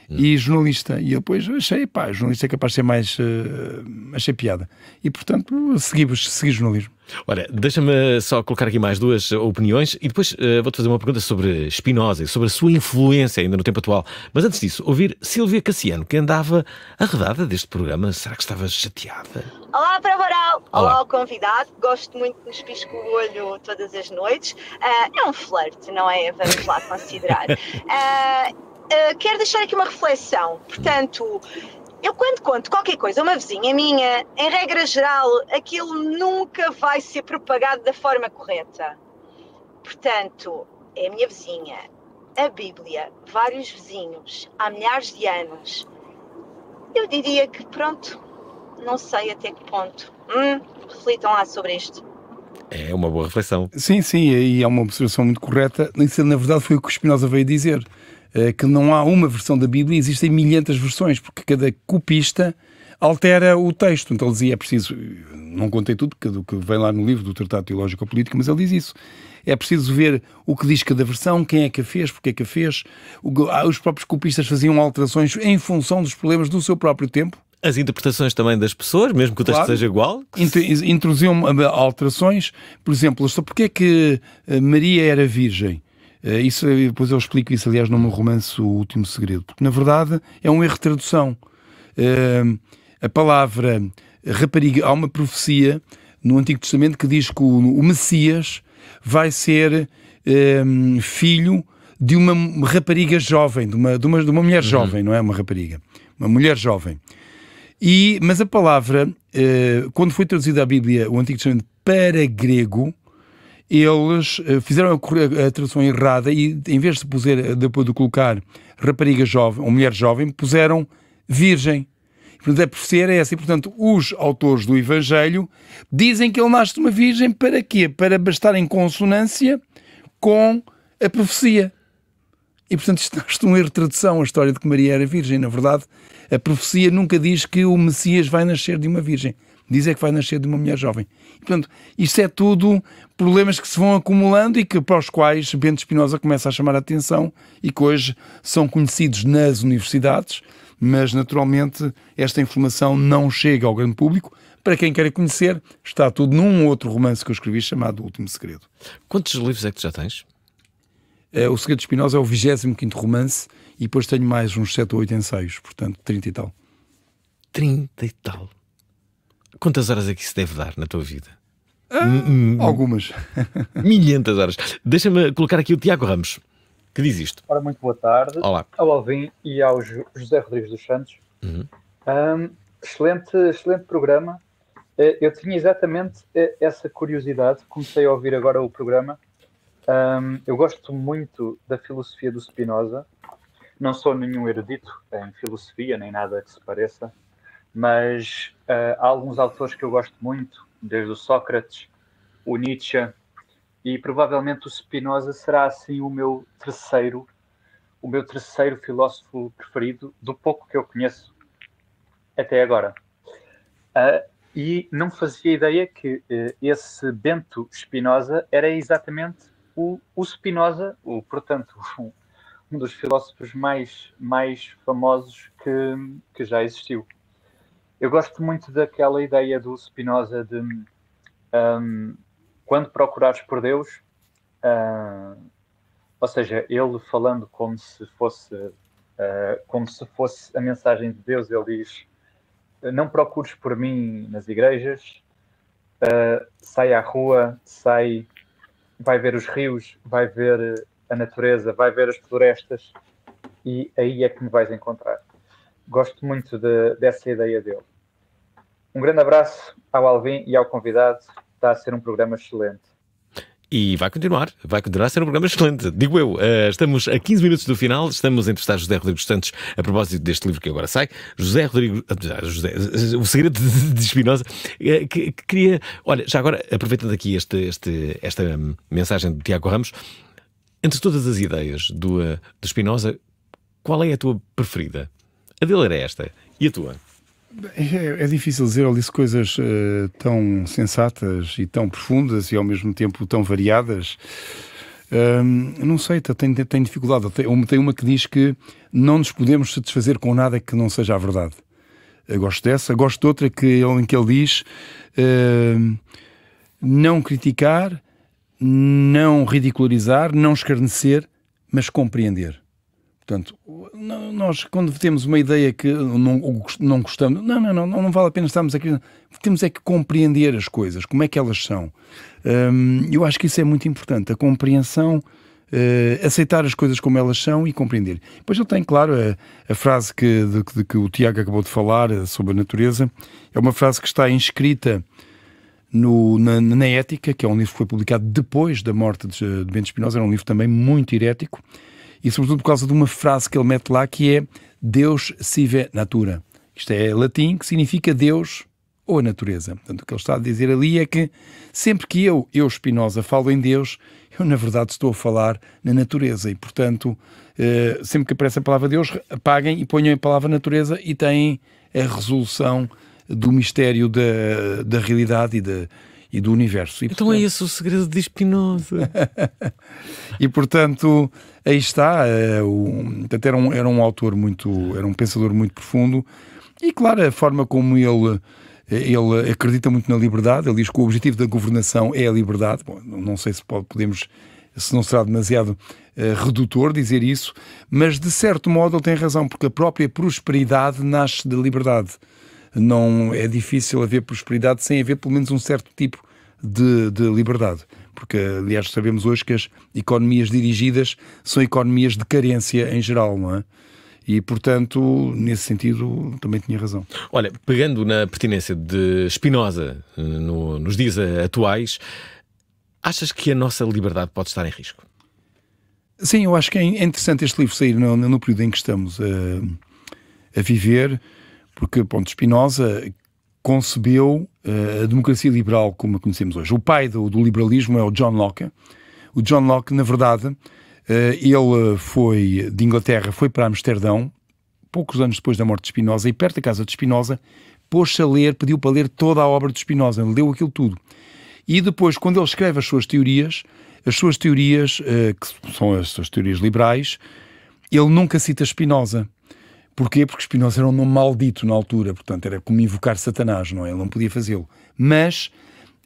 Hum. E jornalista. E eu depois achei, pá, jornalista é capaz de ser mais. Uh, eh, achei piada. E portanto, segui, segui jornalismo. Olha, deixa-me só colocar aqui mais duas eh, opiniões e depois uh, vou-te fazer uma pergunta sobre Spinoza e sobre a sua influência ainda no tempo atual. Mas antes disso, ouvir Silvia Cassiano, que andava arredada deste programa. Será que estava chateada? Olá, para Olá. Olá ao convidado. Gosto muito que nos pisco o olho todas as noites. Uh, é um flerte, não é? Vamos lá considerar. Uh, Ah, quero deixar aqui uma reflexão. Portanto, eu quando conto qualquer coisa a uma vizinha minha, em regra geral, aquilo nunca vai ser propagado da forma correta. Portanto, é a minha vizinha, a Bíblia, vários vizinhos, há milhares de anos. Eu diria que, pronto, não sei até que ponto. Hum, reflitam lá sobre isto. É uma boa reflexão. Sim, sim, e é uma observação muito correta. Na verdade, foi o que o Espinosa veio dizer. Eh, que não há uma versão da Bíblia, existem milhentas versões, porque cada copista altera o texto. Então ele dizia, é preciso, não contei tudo é do que vem lá no livro do Tratado Teológico Político, mas ele diz isso. É preciso ver o que diz cada versão, quem é que a fez, porque é que a fez. Ah, os próprios copistas faziam alterações em função dos problemas do seu próprio tempo. As interpretações também das pessoas, mesmo que o texto claro. seja igual? Introduziam ah, alterações. Por exemplo, porque é que ah, Maria era virgem? Eh, isso, eh, depois eu explico isso, aliás, no meu romance O Último Segredo, porque na verdade é um erro de tradução. Eh, a palavra rapariga, há uma profecia no Antigo Testamento que diz que o Messias vai ser filho de uma rapariga jovem, de uma, de uma, de uma mulher uhum. jovem, não é uma rapariga, uma mulher jovem. E, mas a palavra, quando foi traduzida a Bíblia, o Antigo Testamento, para grego, eles eh, fizeram a, tradução errada e, em vez de, puser, eh, de, de colocar rapariga jovem ou mulher jovem, puseram virgem. Portanto, a profecia é essa. E, portanto, os autores do Evangelho dizem que ele nasce de uma virgem para quê? Para bastar em consonância com a profecia. E, portanto, isto nasce um erro de tradução, a história de que Maria era virgem. Na verdade, a profecia nunca diz que o Messias vai nascer de uma virgem diz é que vai nascer de uma mulher jovem. E, portanto, isto é tudo problemas que se vão acumulando e que, para os quais Bento Espinosa começa a chamar a atenção e que hoje são conhecidos nas universidades, mas naturalmente esta informação não chega ao grande público. Para quem quer conhecer, está tudo num outro romance que eu escrevi chamado O Último Segredo. Quantos livros é que tu já tens? É, o Segredo de Espinosa é o 25 romance e depois tenho mais uns 7 ou 8 ensaios, portanto, 30 e tal. 30 e tal. Quantas horas é que isso deve dar na tua vida? Ah, algumas. Milhentas horas. Deixa-me colocar aqui o Tiago Ramos, que diz isto. Ora, muito boa tarde. Olá. Ao Alvin e ao José Rodrigues dos Santos. Uhum. Um, excelente, excelente programa. Eh, eu tinha exatamente eh, essa curiosidade. Comecei a ouvir agora o programa. Um, eu gosto muito da filosofia do Spinoza. Não sou nenhum erudito em filosofia, nem nada que se pareça, mas Uh, há alguns autores que eu gosto muito, desde o Sócrates, o Nietzsche, e provavelmente o Spinoza será assim o meu terceiro, o meu terceiro filósofo preferido, do pouco que eu conheço até agora. Uh, e não fazia ideia que uh, esse Bento Spinoza era exatamente o, o Spinoza, o, portanto, um, um dos filósofos mais, mais famosos que, que já existiu. Eu gosto muito daquela ideia do Spinoza de um, quando procurares por Deus, uh, ou seja, ele falando como se fosse uh, como se fosse a mensagem de Deus, ele diz: não procures por mim nas igrejas, uh, sai à rua, sai, vai ver os rios, vai ver a natureza, vai ver as florestas e aí é que me vais encontrar. Gosto muito de, dessa ideia dele. Um grande abraço ao Alvin e ao convidado. Está a ser um programa excelente. E vai continuar, vai continuar a ser um programa excelente, digo eu. Uh, estamos a 15 minutos do final, estamos a entrevistar José Rodrigo Santos a propósito deste livro que agora sai. José Rodrigo, uh, José, uh, o segredo de Espinosa, eh, que, que, queria, olha, já agora aproveitando aqui este, este, esta mensagem do Tiago Ramos, entre todas as ideias do, Espinosa, Spinoza, qual é a tua preferida? A dele era esta. E a tua? É, é, difícil dizer, ele disse coisas uh, tão sensatas e tão profundas e ao mesmo tempo tão variadas. não sei, tem, dificuldade. Tem, tem uma que diz que não nos podemos satisfazer com nada que não seja a verdade. Eu gosto dessa. gosto de outra que, em que ele diz uh, não criticar, não ridicularizar, não escarnecer, mas compreender. Portanto, nós quando temos uma ideia que não, não gostamos, não, não, não, não vale a pena estarmos aqui. Temos é que compreender as coisas, como é que elas são. Hum, eu acho que isso é muito importante, a compreensão, uh, aceitar as coisas como elas são e compreender. Depois ele tem, claro, a, a frase que, de, de, que o Tiago acabou de falar eh, sobre a natureza, é uma frase que está inscrita no, na, na Ética, que é um livro que foi publicado depois da morte de, de Bento Espinosa, era um livro também muito herético e sobretudo por causa de uma frase que ele mete lá que é Deus sive natura. Isto é latim que significa Deus ou a natureza. Portanto, o que ele está a dizer ali é que sempre que eu, eu Spinoza, falo em Deus, eu na verdade estou a falar na natureza e, portanto, eh, sempre que aparece a palavra Deus, apaguem e ponham a palavra natureza e têm a resolução do mistério da, da realidade e da, e do universo. E, então é portanto... é esse o segredo de Spinoza. e portanto, aí está. É, o, portanto, era, um, era um autor muito. era um pensador muito profundo e, claro, a forma como ele. Eh, ele acredita muito na liberdade, ele diz que o objetivo da governação é a liberdade. Bom, não sei se pode, podemos se não será demasiado uh, redutor dizer isso, mas de certo modo ele tem razão, porque a própria prosperidade nasce da liberdade não é difícil haver prosperidade sem haver pelo menos um certo tipo de, de liberdade. Porque, aliás, sabemos hoje que as economias dirigidas são economias de carência em geral, não é? E, portanto, nesse sentido, também tinha razão. Olha, pegando na pertinência de Spinoza eh, no, nos dias atuais, achas que a nossa liberdade pode estar em risco? Sim, eu acho que é interessante este livro sair no, no período em que estamos a, a viver, porque Ponte Espinosa concebeu uh, a democracia liberal como a conhecemos hoje. O pai do, do liberalismo é o John Locke. O John Locke, na verdade, uh, ele foi de Inglaterra, foi para Amsterdão, poucos anos depois da morte de Spinoza, e perto da casa de Spinoza, pôs-se a ler, pediu para ler toda a obra de Spinoza, ele leu aquilo tudo. E depois, quando ele escreve as suas teorias, as suas teorias, uh, que são as suas teorias liberais, ele nunca cita Spinoza. Porquê? Porque Spinoza era um nome maldito na altura, portanto era como invocar Satanás, não é? Ele não podia fazê-lo. Mas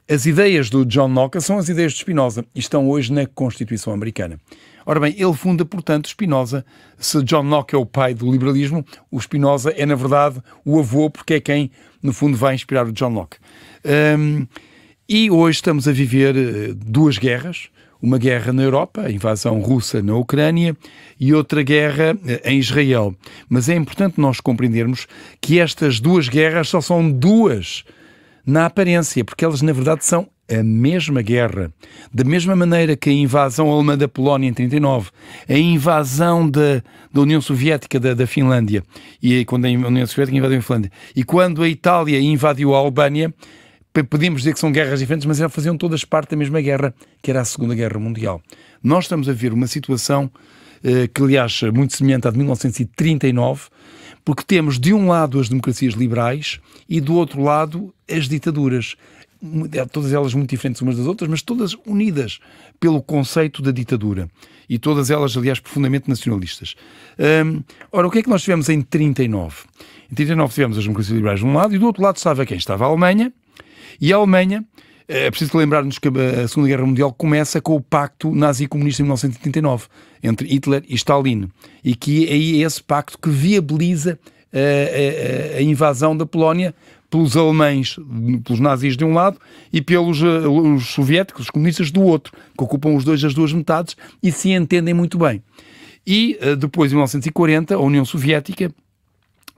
as ideias do John Locke são as ideias de Spinoza e estão hoje na Constituição Americana. Ora bem, ele funda, portanto, Spinoza. Se John Locke é o pai do liberalismo, o Spinoza é, na verdade, o avô, porque é quem, no fundo, vai inspirar o John Locke. Um, e hoje estamos a viver eh, duas guerras uma guerra na Europa, a invasão russa na Ucrânia, e outra guerra eh, em Israel. Mas é importante nós compreendermos que estas duas guerras só são duas na aparência, porque elas na verdade são a mesma guerra. Da mesma maneira que a invasão alemã da Polónia em 39, a invasão da, da União Soviética da, da, Finlândia, e quando a União Soviética invadiu a Finlândia, e quando a Itália invadiu a Albânia, podíamos dizer que são guerras diferentes, mas elas faziam todas parte da mesma guerra, que era a Segunda Guerra Mundial. Nós estamos a ver uma situação eh, que, aliás, é muito semelhante à de 1939, porque temos de um lado as democracias liberais e do outro lado as ditaduras. É, todas elas muito diferentes umas das outras, mas todas unidas pelo conceito da ditadura. E todas elas, aliás, profundamente nacionalistas. Hum, ora, o que é que nós tivemos em 39? Em 39 tivemos as democracias liberais de um lado e do outro lado estava quem? Estava a Alemanha, e a Alemanha, eh, é preciso lembrar-nos que a Segunda Guerra Mundial começa com o pacto nazi-comunista em 1939, entre Hitler e Stalin, e que é aí é esse pacto que viabiliza a, eh, a, eh, a invasão da Polónia pelos alemães, pelos nazis de um lado e pelos os soviéticos, os comunistas do outro, que ocupam os dois as duas metades e se entendem muito bem. E depois, em 1940, a União Soviética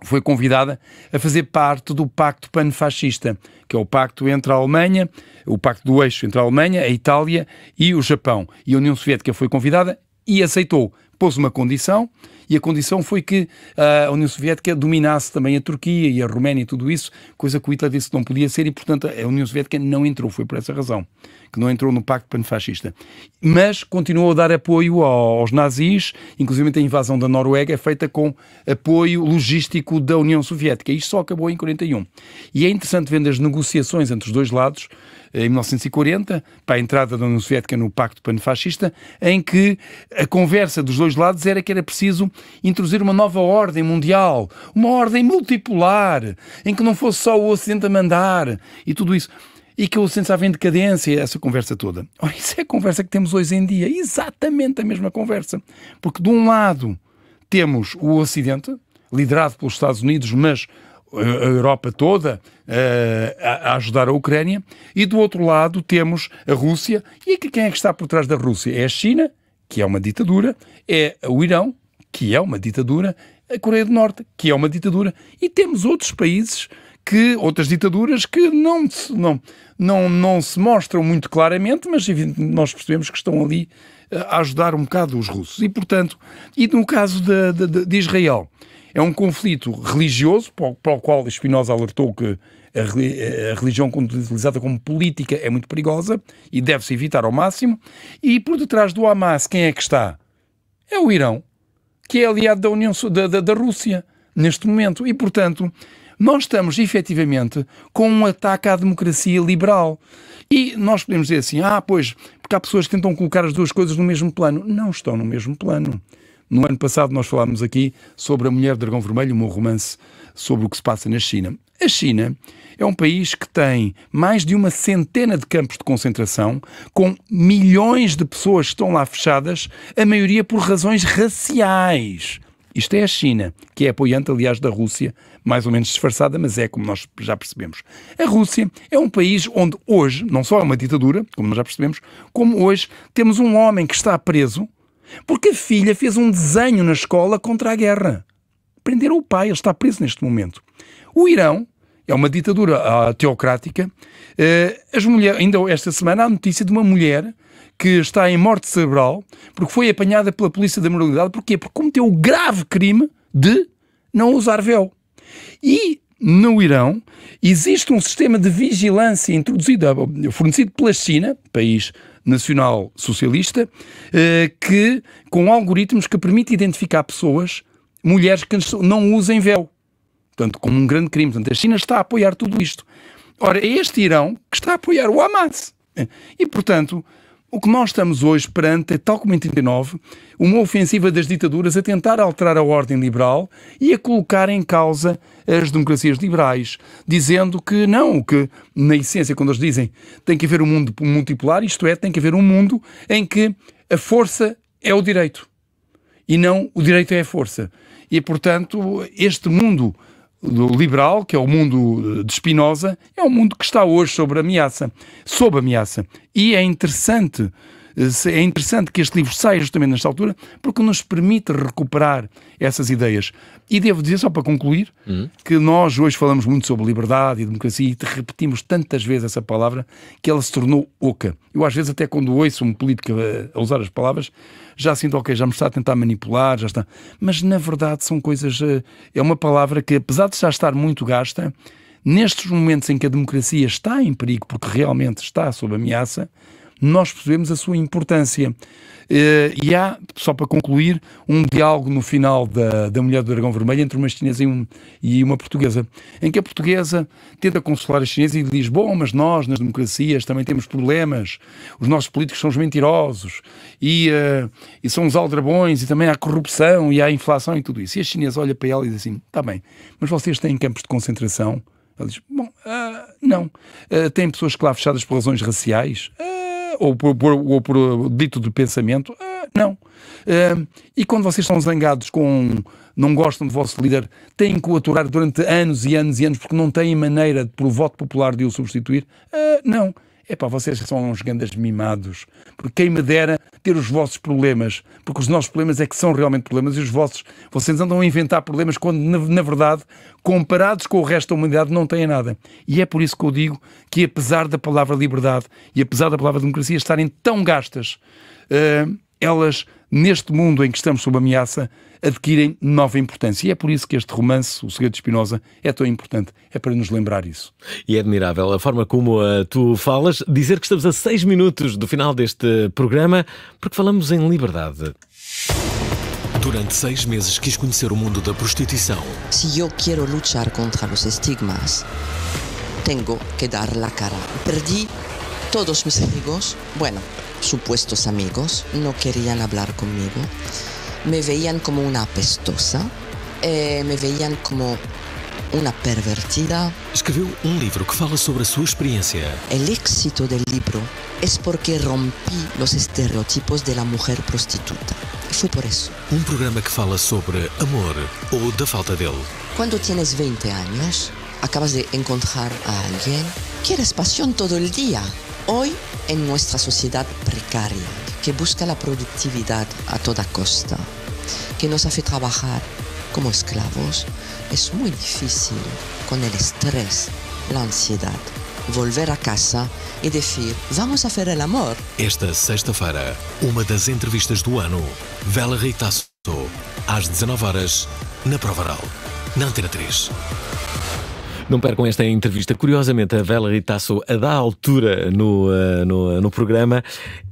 foi convidada a fazer parte do Pacto Panfascista, que é o pacto entre a Alemanha, o pacto do eixo entre a Alemanha, a Itália e o Japão. E a União Soviética foi convidada e aceitou. Pôs uma condição e a condição foi que ah, a União Soviética dominasse também a Turquia e a Roménia e tudo isso, coisa que o Hitler disse que não podia ser e, portanto, a União Soviética não entrou, foi por essa razão, que não entrou no Pacto Panfascista. Mas continuou a dar apoio aos nazis, inclusive a invasão da Noruega é feita com apoio logístico da União Soviética. Isto só acabou em 41. E é interessante ver as negociações entre os dois lados, em 1940, para a entrada da União Soviética no Pacto Panfascista em que a conversa dos dois lados era que era preciso introduzir uma nova ordem mundial, uma ordem multipolar, em que não fosse só o Ocidente a mandar e tudo isso e que o Ocidente estava em decadência, essa conversa toda. Ora, isso é a conversa que temos hoje em dia, exatamente a mesma conversa. Porque de um lado temos o Ocidente, liderado pelos Estados Unidos, mas a Europa toda uh, a ajudar a Ucrânia, e do outro lado temos a Rússia. E quem é que está por trás da Rússia? É a China, que é uma ditadura, é o Irão, que é uma ditadura, a Coreia do Norte, que é uma ditadura, e temos outros países que outras ditaduras que não se, não, não, não se mostram muito claramente, mas evidentemente nós percebemos que estão ali eh, a ajudar um bocado os russos. E, portanto, e no caso de, de, de Israel, é um conflito religioso, para o qual Spinoza alertou que a religião utilizada como política é muito perigosa e deve-se evitar ao máximo. E por detrás do Hamas, quem é que está? É o Irão, que é aliado da, União, da, da, da Rússia neste momento. E, portanto, nós estamos efetivamente com um ataque à democracia liberal. E nós podemos dizer assim: ah, pois, porque há pessoas que tentam colocar as duas coisas no mesmo plano. Não estão no mesmo plano. No ano passado nós falámos aqui sobre A Mulher Dragão Vermelho, um romance sobre o que se passa na China. A China é um país que tem mais de uma centena de campos de concentração, com milhões de pessoas que estão lá fechadas, a maioria por razões raciais. Isto é a China, que é apoiante, aliás, da Rússia, mais ou menos disfarçada, mas é como nós já percebemos. A Rússia é um país onde hoje, não só é uma ditadura, como nós já percebemos, como hoje temos um homem que está preso porque a filha fez um desenho na escola contra a guerra. Prenderam o pai, ele está preso neste momento. O Irão é uma ditadura ah, teocrática. Eh, as mulheres, ainda esta semana há notícia de uma mulher que está em morte cerebral porque foi apanhada pela polícia da moralidade. Porquê? Porque cometeu o grave crime de não usar véu. E no Irão existe um sistema de vigilância introduzido, ah, fornecido pela China, país nacional socialista, eh, que, com algoritmos que permite identificar pessoas, mulheres que não usem véu. Portanto, como um grande crime. Portanto, a China está a apoiar tudo isto. Ora, é este Irão que está a apoiar o Hamas. E, portanto, o que nós estamos hoje perante é, tal como em 39, uma ofensiva das ditaduras a tentar alterar a ordem liberal e a colocar em causa as democracias liberais, dizendo que não, que na essência, quando eles dizem tem que haver um mundo multipolar, isto é, tem que haver um mundo em que a força é o direito e não o direito é a força. E, portanto, este mundo liberal, que é o mundo eh, de Spinoza, é um mundo que está hoje sob ameaça, sob ameaça. E é interessante eh, é interessante que este livro saia justamente nesta altura, porque nos permite recuperar essas ideias. E devo dizer, só para concluir, uhum. que nós hoje falamos muito sobre liberdade e democracia e repetimos tantas vezes essa palavra que ela se tornou oca. Eu, às vezes, até quando ouço um político a usar as palavras, já sinto, ok, já me está a tentar manipular, já está. Mas, na verdade, são coisas. Eh, é uma palavra que, apesar de já estar muito gasta, nestes momentos em que a democracia está em perigo, porque realmente está sob ameaça, nós percebemos a sua importância. Eh, e há, só para concluir, um diálogo no final da, da Mulher do Dragão Vermelho entre uma chinesa e, um, e uma portuguesa, em que a portuguesa tenta consolar a chinesa e diz: Bom, mas nós, nas democracias, também temos problemas, os nossos políticos são os mentirosos e, uh, e são os aldrabões, e também há corrupção e há inflação e tudo isso. E a chinesa olha para ela e diz assim: Está bem, mas vocês têm campos de concentração? Ela diz: Bom, uh, não. Uh, têm pessoas que lá fechadas por razões raciais? Uh, ou por, por, ou por dito de pensamento. Ah, não. Ah, e quando vocês são zangados com. não gostam do vosso líder, têm que o aturar durante anos e anos e anos porque não têm maneira, por voto popular, de o substituir? Ah, não é para vocês são uns grandes mimados, porque quem me dera ter os vossos problemas, porque os nossos problemas é que são realmente problemas e os vossos, vocês andam a inventar problemas quando, na, na verdade, comparados com o resto da humanidade, não têm nada. E é por isso que eu digo que, apesar da palavra liberdade e apesar da palavra democracia estarem tão gastas, uh, elas, neste mundo em que estamos sob ameaça, adquirem nova importância. E é por isso que este romance, O Segredo de Espinosa, é tão importante. É para nos lembrar isso. E é admirável a forma como uh, tu falas. Dizer que estamos a seis minutos do final deste programa, porque falamos em liberdade. Durante seis meses quis conhecer o mundo da prostituição. Se eu quero lutar contra os estigmas, tenho que dar a cara. Perdi todos meus amigos. Bueno, supuestos amigos no querían hablar conmigo, me veían como una apestosa, eh, me veían como una pervertida. Escribió un libro que fala sobre su experiencia. El éxito del libro es porque rompí los estereotipos de la mujer prostituta. fue por eso. Un programa que habla sobre amor o de falta de él. Cuando tienes 20 años, acabas de encontrar a alguien, quieres pasión todo el día. hoy en nuestra sociedad precaria, que busca la productividad a toda costa, que nos hace trabajar como esclavos, es muy difícil con el estrés, la ansiedad. volver a casa e dizer vamos a fazer el amor. Esta sexta-feira, uma das entrevistas do ano, Vela Reitasso, às 19 horas na Provaral, na Antena 3. Não percam esta entrevista. Curiosamente, a Valerie Tasso a dá altura no, uh, no, no, programa.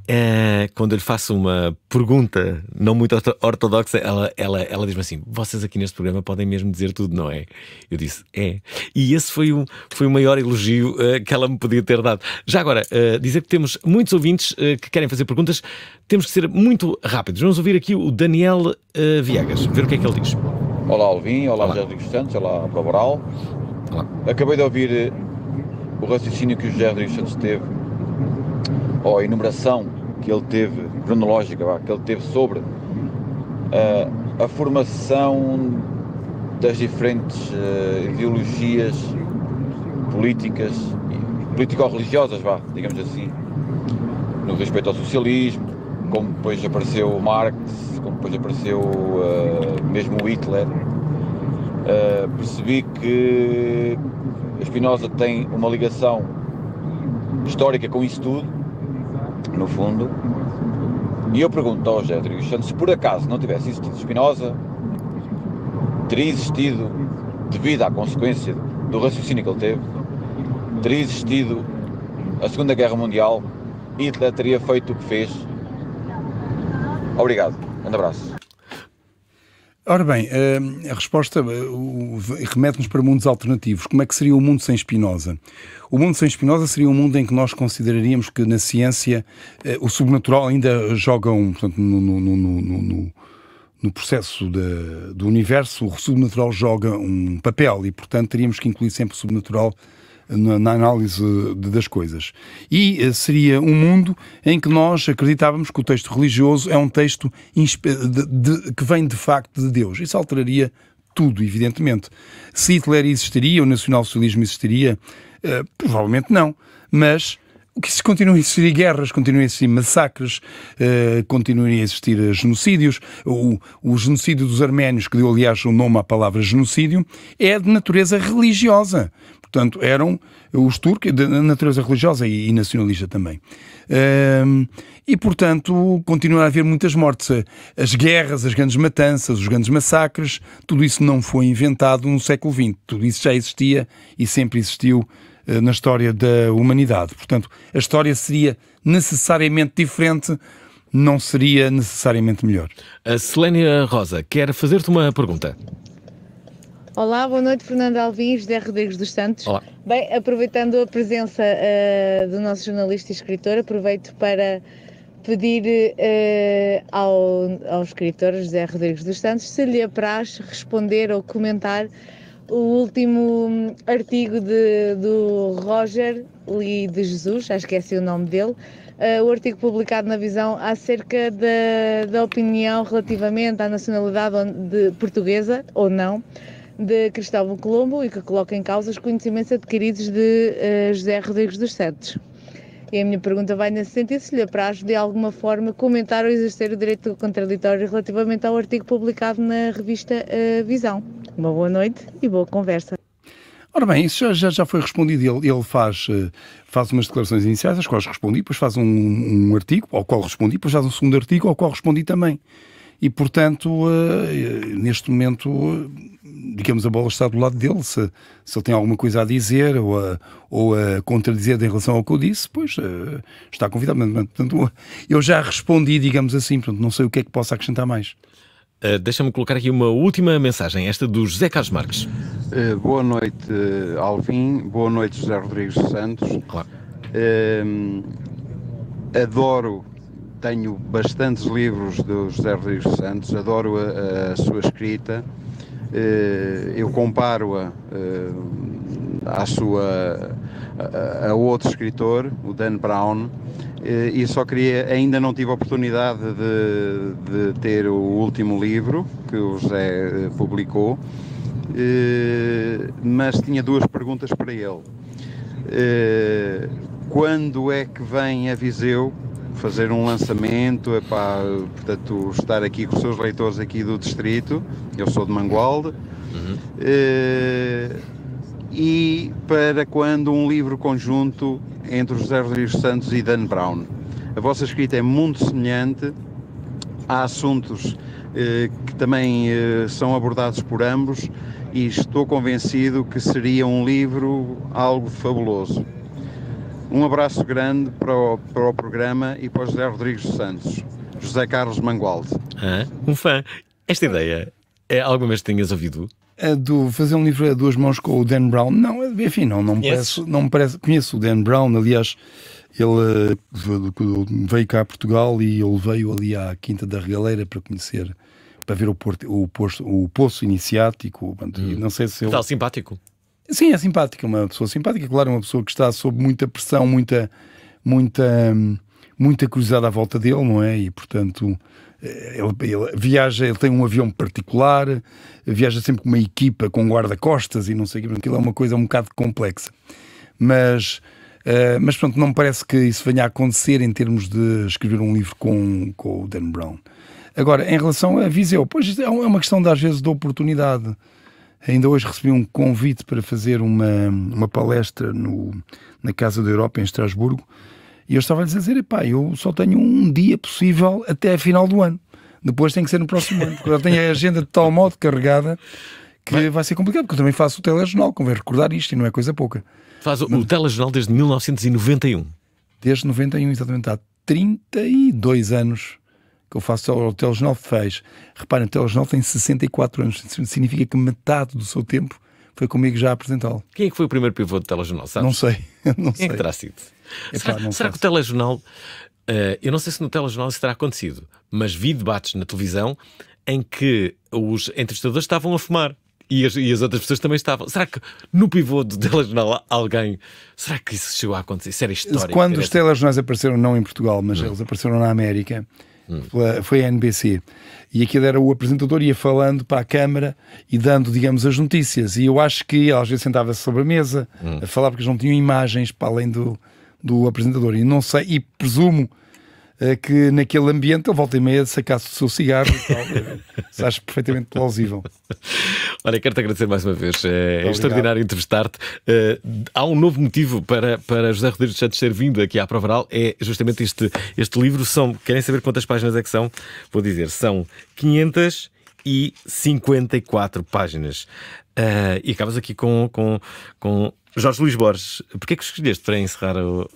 Uh, quando eu lhe faço uma pergunta não muito ortodoxa, ela, ela, ela diz-me assim: Vocês aqui neste programa podem mesmo dizer tudo, não é? Eu disse: É. E esse foi, um, foi o maior elogio uh, que ela me podia ter dado. Já agora, dizer que temos muitos ouvintes que querem fazer perguntas, temos que ser muito rápidos. Vamos ouvir aqui o Daniel Viegas, ver o que é que ele diz. Olá, Alvim. Olá, olá. José dos Santos. Olá, Proboral. Olá. Acabei de ouvir eh, o raciocínio que o José Rodrigues Santos teve, ou a enumeração que ele teve, cronológica, que ele teve sobre a, eh, a formação das diferentes uh, ideologias políticas, político-religiosas, vá, digamos assim, no respeito ao socialismo, como depois apareceu o Marx, como depois apareceu uh, mesmo Hitler, eh, percebi que a Espinosa tem uma ligação histórica com isso tudo, no fundo. E eu pergunto ao José Rodrigues Santos, se por acaso não tivesse existido Espinosa, teria existido, devido à consequência do raciocínio que ele teve, teria existido a Segunda Guerra Mundial, Hitler teria feito o que fez. Obrigado. Um abraço. Ora bem, hum, a resposta eh, remete-nos para mundos alternativos. Como é que seria o mundo sem Spinoza? O mundo sem Spinoza seria um mundo em que nós consideraríamos que na ciência eh, o sobrenatural ainda joga um, portanto, no, no, no, no processo de, do universo, o sobrenatural joga um papel e, portanto, teríamos que incluir sempre o sobrenatural na, na análise de, das coisas. E uh, seria um mundo em que nós acreditávamos que o texto religioso é um texto de, de, que vem de facto de Deus. Isso alteraria tudo, evidentemente. Se Hitler existiria, o nacionalsocialismo existiria, uh, provavelmente não. Mas que se continuem a existir guerras, continuam a existir massacres, uh, a existir genocídios. O, o, genocídio dos arménios, que deu aliás o nome à palavra genocídio, é de natureza religiosa. Portanto, eram os turcos, de natureza religiosa e, nacionalista também. e, portanto, continua a haver muitas mortes. As guerras, as grandes matanças, os grandes massacres, tudo isso não foi inventado no século XX. Tudo isso já existia e sempre existiu ah, na história da humanidade. Portanto, a história seria necessariamente diferente não seria necessariamente melhor. A Selénia Rosa quer fazer-te uma pergunta. Olá, boa noite, Fernando Alvim, José Rodrigues dos Santos. Olá. Bem, aproveitando a presença uh, do nosso jornalista e escritor, aproveito para pedir uh, ao, ao escritor José Rodrigues dos Santos se lhe apraz responder ou comentar o último hum, artigo de, do Roger Lee de Jesus, acho que é assim o nome dele, uh, o artigo publicado na Visão acerca da, da opinião relativamente à nacionalidade de, portuguesa ou não de Cristóvão Colombo e que coloca em causa os conhecimentos adquiridos de eh, José Rodrigues dos Santos. E a minha pergunta vai nesse sentido, se lhe apraz de alguma forma comentar ou exercer o direito contraditório relativamente ao artigo publicado na revista eh, Visão. Uma boa noite e boa conversa. Ora bem, isso já, já foi respondido. Ele, ele faz, eh, faz umas declarações iniciais às quais respondi, depois faz um, um artigo ao qual respondi, depois faz um segundo artigo ao qual respondi também e, portanto, eh, neste momento, digamos, a bola está do lado dele. Se, se ele tem alguma coisa a dizer ou a, ou a contradizer em relação ao que eu disse, pois eh, está convidado. portanto, eu já respondi, digamos assim, portanto, não sei o que é que posso acrescentar mais. Uh, Deixa-me colocar aqui uma última mensagem, esta do José Carlos Marques. Uh, boa noite, Alvin. Boa noite, José Rodrigues Santos. Claro. Ehm, adoro tenho bastantes livros do José Rodrigues dos Santos, adoro a, a sua escrita, eh, eu comparo-a eh, à sua a, a, outro escritor, o Dan Brown, eh, e só queria, ainda não tive a oportunidade de, de ter o último livro que o José publicou, mas tinha duas perguntas para ele. Quando é que vem a Viseu fazer um lançamento, epá, portanto, estar aqui com os seus leitores aqui do distrito, eu sou de Mangualde, uhum. Eh, e para quando um livro conjunto entre José Rodrigues Santos e Dan Brown. A vossa escrita é muito semelhante, há assuntos eh, que também eh, são abordados por ambos e estou convencido que seria um livro algo fabuloso. Um abraço grande para o, para o programa e para o José Rodrigues Santos. José Carlos Mangualde. Ah, um fã. Esta ideia é algo mesmo que tenhas ouvido? A do fazer um livro a duas mãos com o Dan Brown. Não, enfim, não, não, me parece, não me parece. Conheço o Dan Brown, aliás, ele eh, veio cá a Portugal e ele veio ali à Quinta da Regaleira para conhecer, para ver o, porto, o, posto, o poço iniciático. Hum. Não sei se ele. simpático. Sim, é simpática, uma pessoa simpática, claro, uma pessoa que está sob muita pressão, muita, muita, hum, muita curiosidade à volta dele, não é? E portanto. Eh, ele, ele, viaja, ele tem um avião particular, viaja sempre com uma equipa, com guarda-costas e não sei o que, aquilo é uma coisa um bocado complexa. Mas, uh, mas pronto, não me parece que isso venha a acontecer em termos de escrever um livro com, com o Dan Brown. Agora, em relação a Viseu, pois é, é uma questão de, às vezes de oportunidade. Ainda hoje recebi um convite para fazer uma, uma palestra no, na Casa da Europa, em Estrasburgo, e eu estava a dizer: epá, eu só tenho um dia possível até a final do ano. Depois tem que ser no próximo ano, porque eu tenho a agenda de tal modo carregada que vai ser complicado, porque eu também faço o telejornal, convém recordar isto, e não é coisa pouca. Faz o, Mas... o telejornal desde 1991. Desde 91, exatamente, há 32 anos que eu faço ao Telejornal fez. Reparem, o Telejornal tem 64 anos, significa que metade do seu tempo foi comigo já a apresentá-lo. Quem é que foi o primeiro pivô do Telejornal, sabes? Não sei, não Quem sei. é que terá sido? É será, será que o Telejornal... Uh, eu não sei se no Telejornal isso terá acontecido, mas vi debates na televisão em que os entrevistadores estavam a fumar. E as, e as, outras pessoas também estavam. Será que no pivô do telejornal alguém. Será que isso chegou a acontecer? Isso era histórico. Quando os assim? telejornais apareceram, não em Portugal, mas não. eles apareceram na América, pela, foi a NBC. E aquilo era o apresentador ia falando para a câmara e dando, digamos, as notícias. E eu acho que às vezes sentava-se sobre a mesa hum. a falar porque eles não tinham imagens para além do, do apresentador. E não sei, e presumo eh, que naquele ambiente ele volta e meia sacasse o seu cigarro e tal. acho perfeitamente plausível. Olha, quero-te agradecer mais uma vez. Eh, é, é extraordinário entrevistar-te. Eh, há um novo motivo para, para José Rodrigues de Santos ter vindo aqui à Provaral, é justamente este, este livro. São, querem saber quantas páginas é que são? Vou dizer, são 500 e 54 páginas. Uh, e acabas aqui com, com, com Jorge Luís Borges. Porquê que escolheste para encerrar o.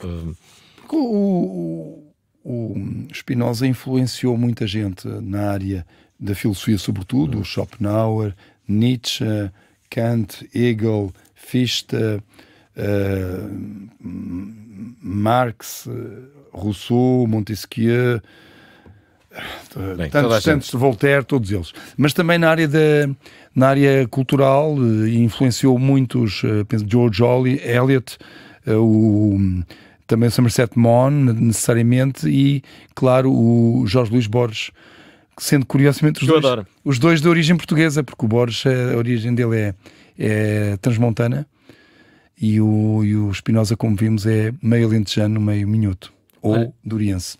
o, o o Spinoza influenciou muita gente na área da filosofia, sobretudo, uhum. Schopenhauer, Nietzsche, Kant, Hegel, Fichte, uh, Marx, Rousseau, Montesquieu, Bem, tantos, tantos de Voltaire, todos eles. Mas também na área, da, na área cultural eh, influenciou muitos, eh, penso, George Eliot, o também o Somerset Maugham, necessariamente, e, claro, o Jorge Luís Borges, sendo curiosamente os, dois, os dois de origem portuguesa, porque o Borges, a origem dele é, é transmontana e o, e o Espinosa, como vimos, é meio alentejano, meio minhoto. Ou ah. duriense.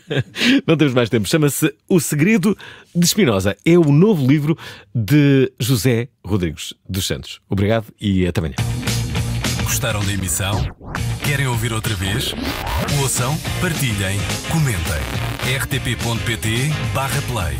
Não temos mais tempo. Chama-se O Segredo de Espinosa. É o novo livro de José Rodrigues dos Santos. Obrigado e até amanhã. Gostaram da emissão? Querem ouvir outra vez? Ouçam, partilhem, comentem. rtp.pt/play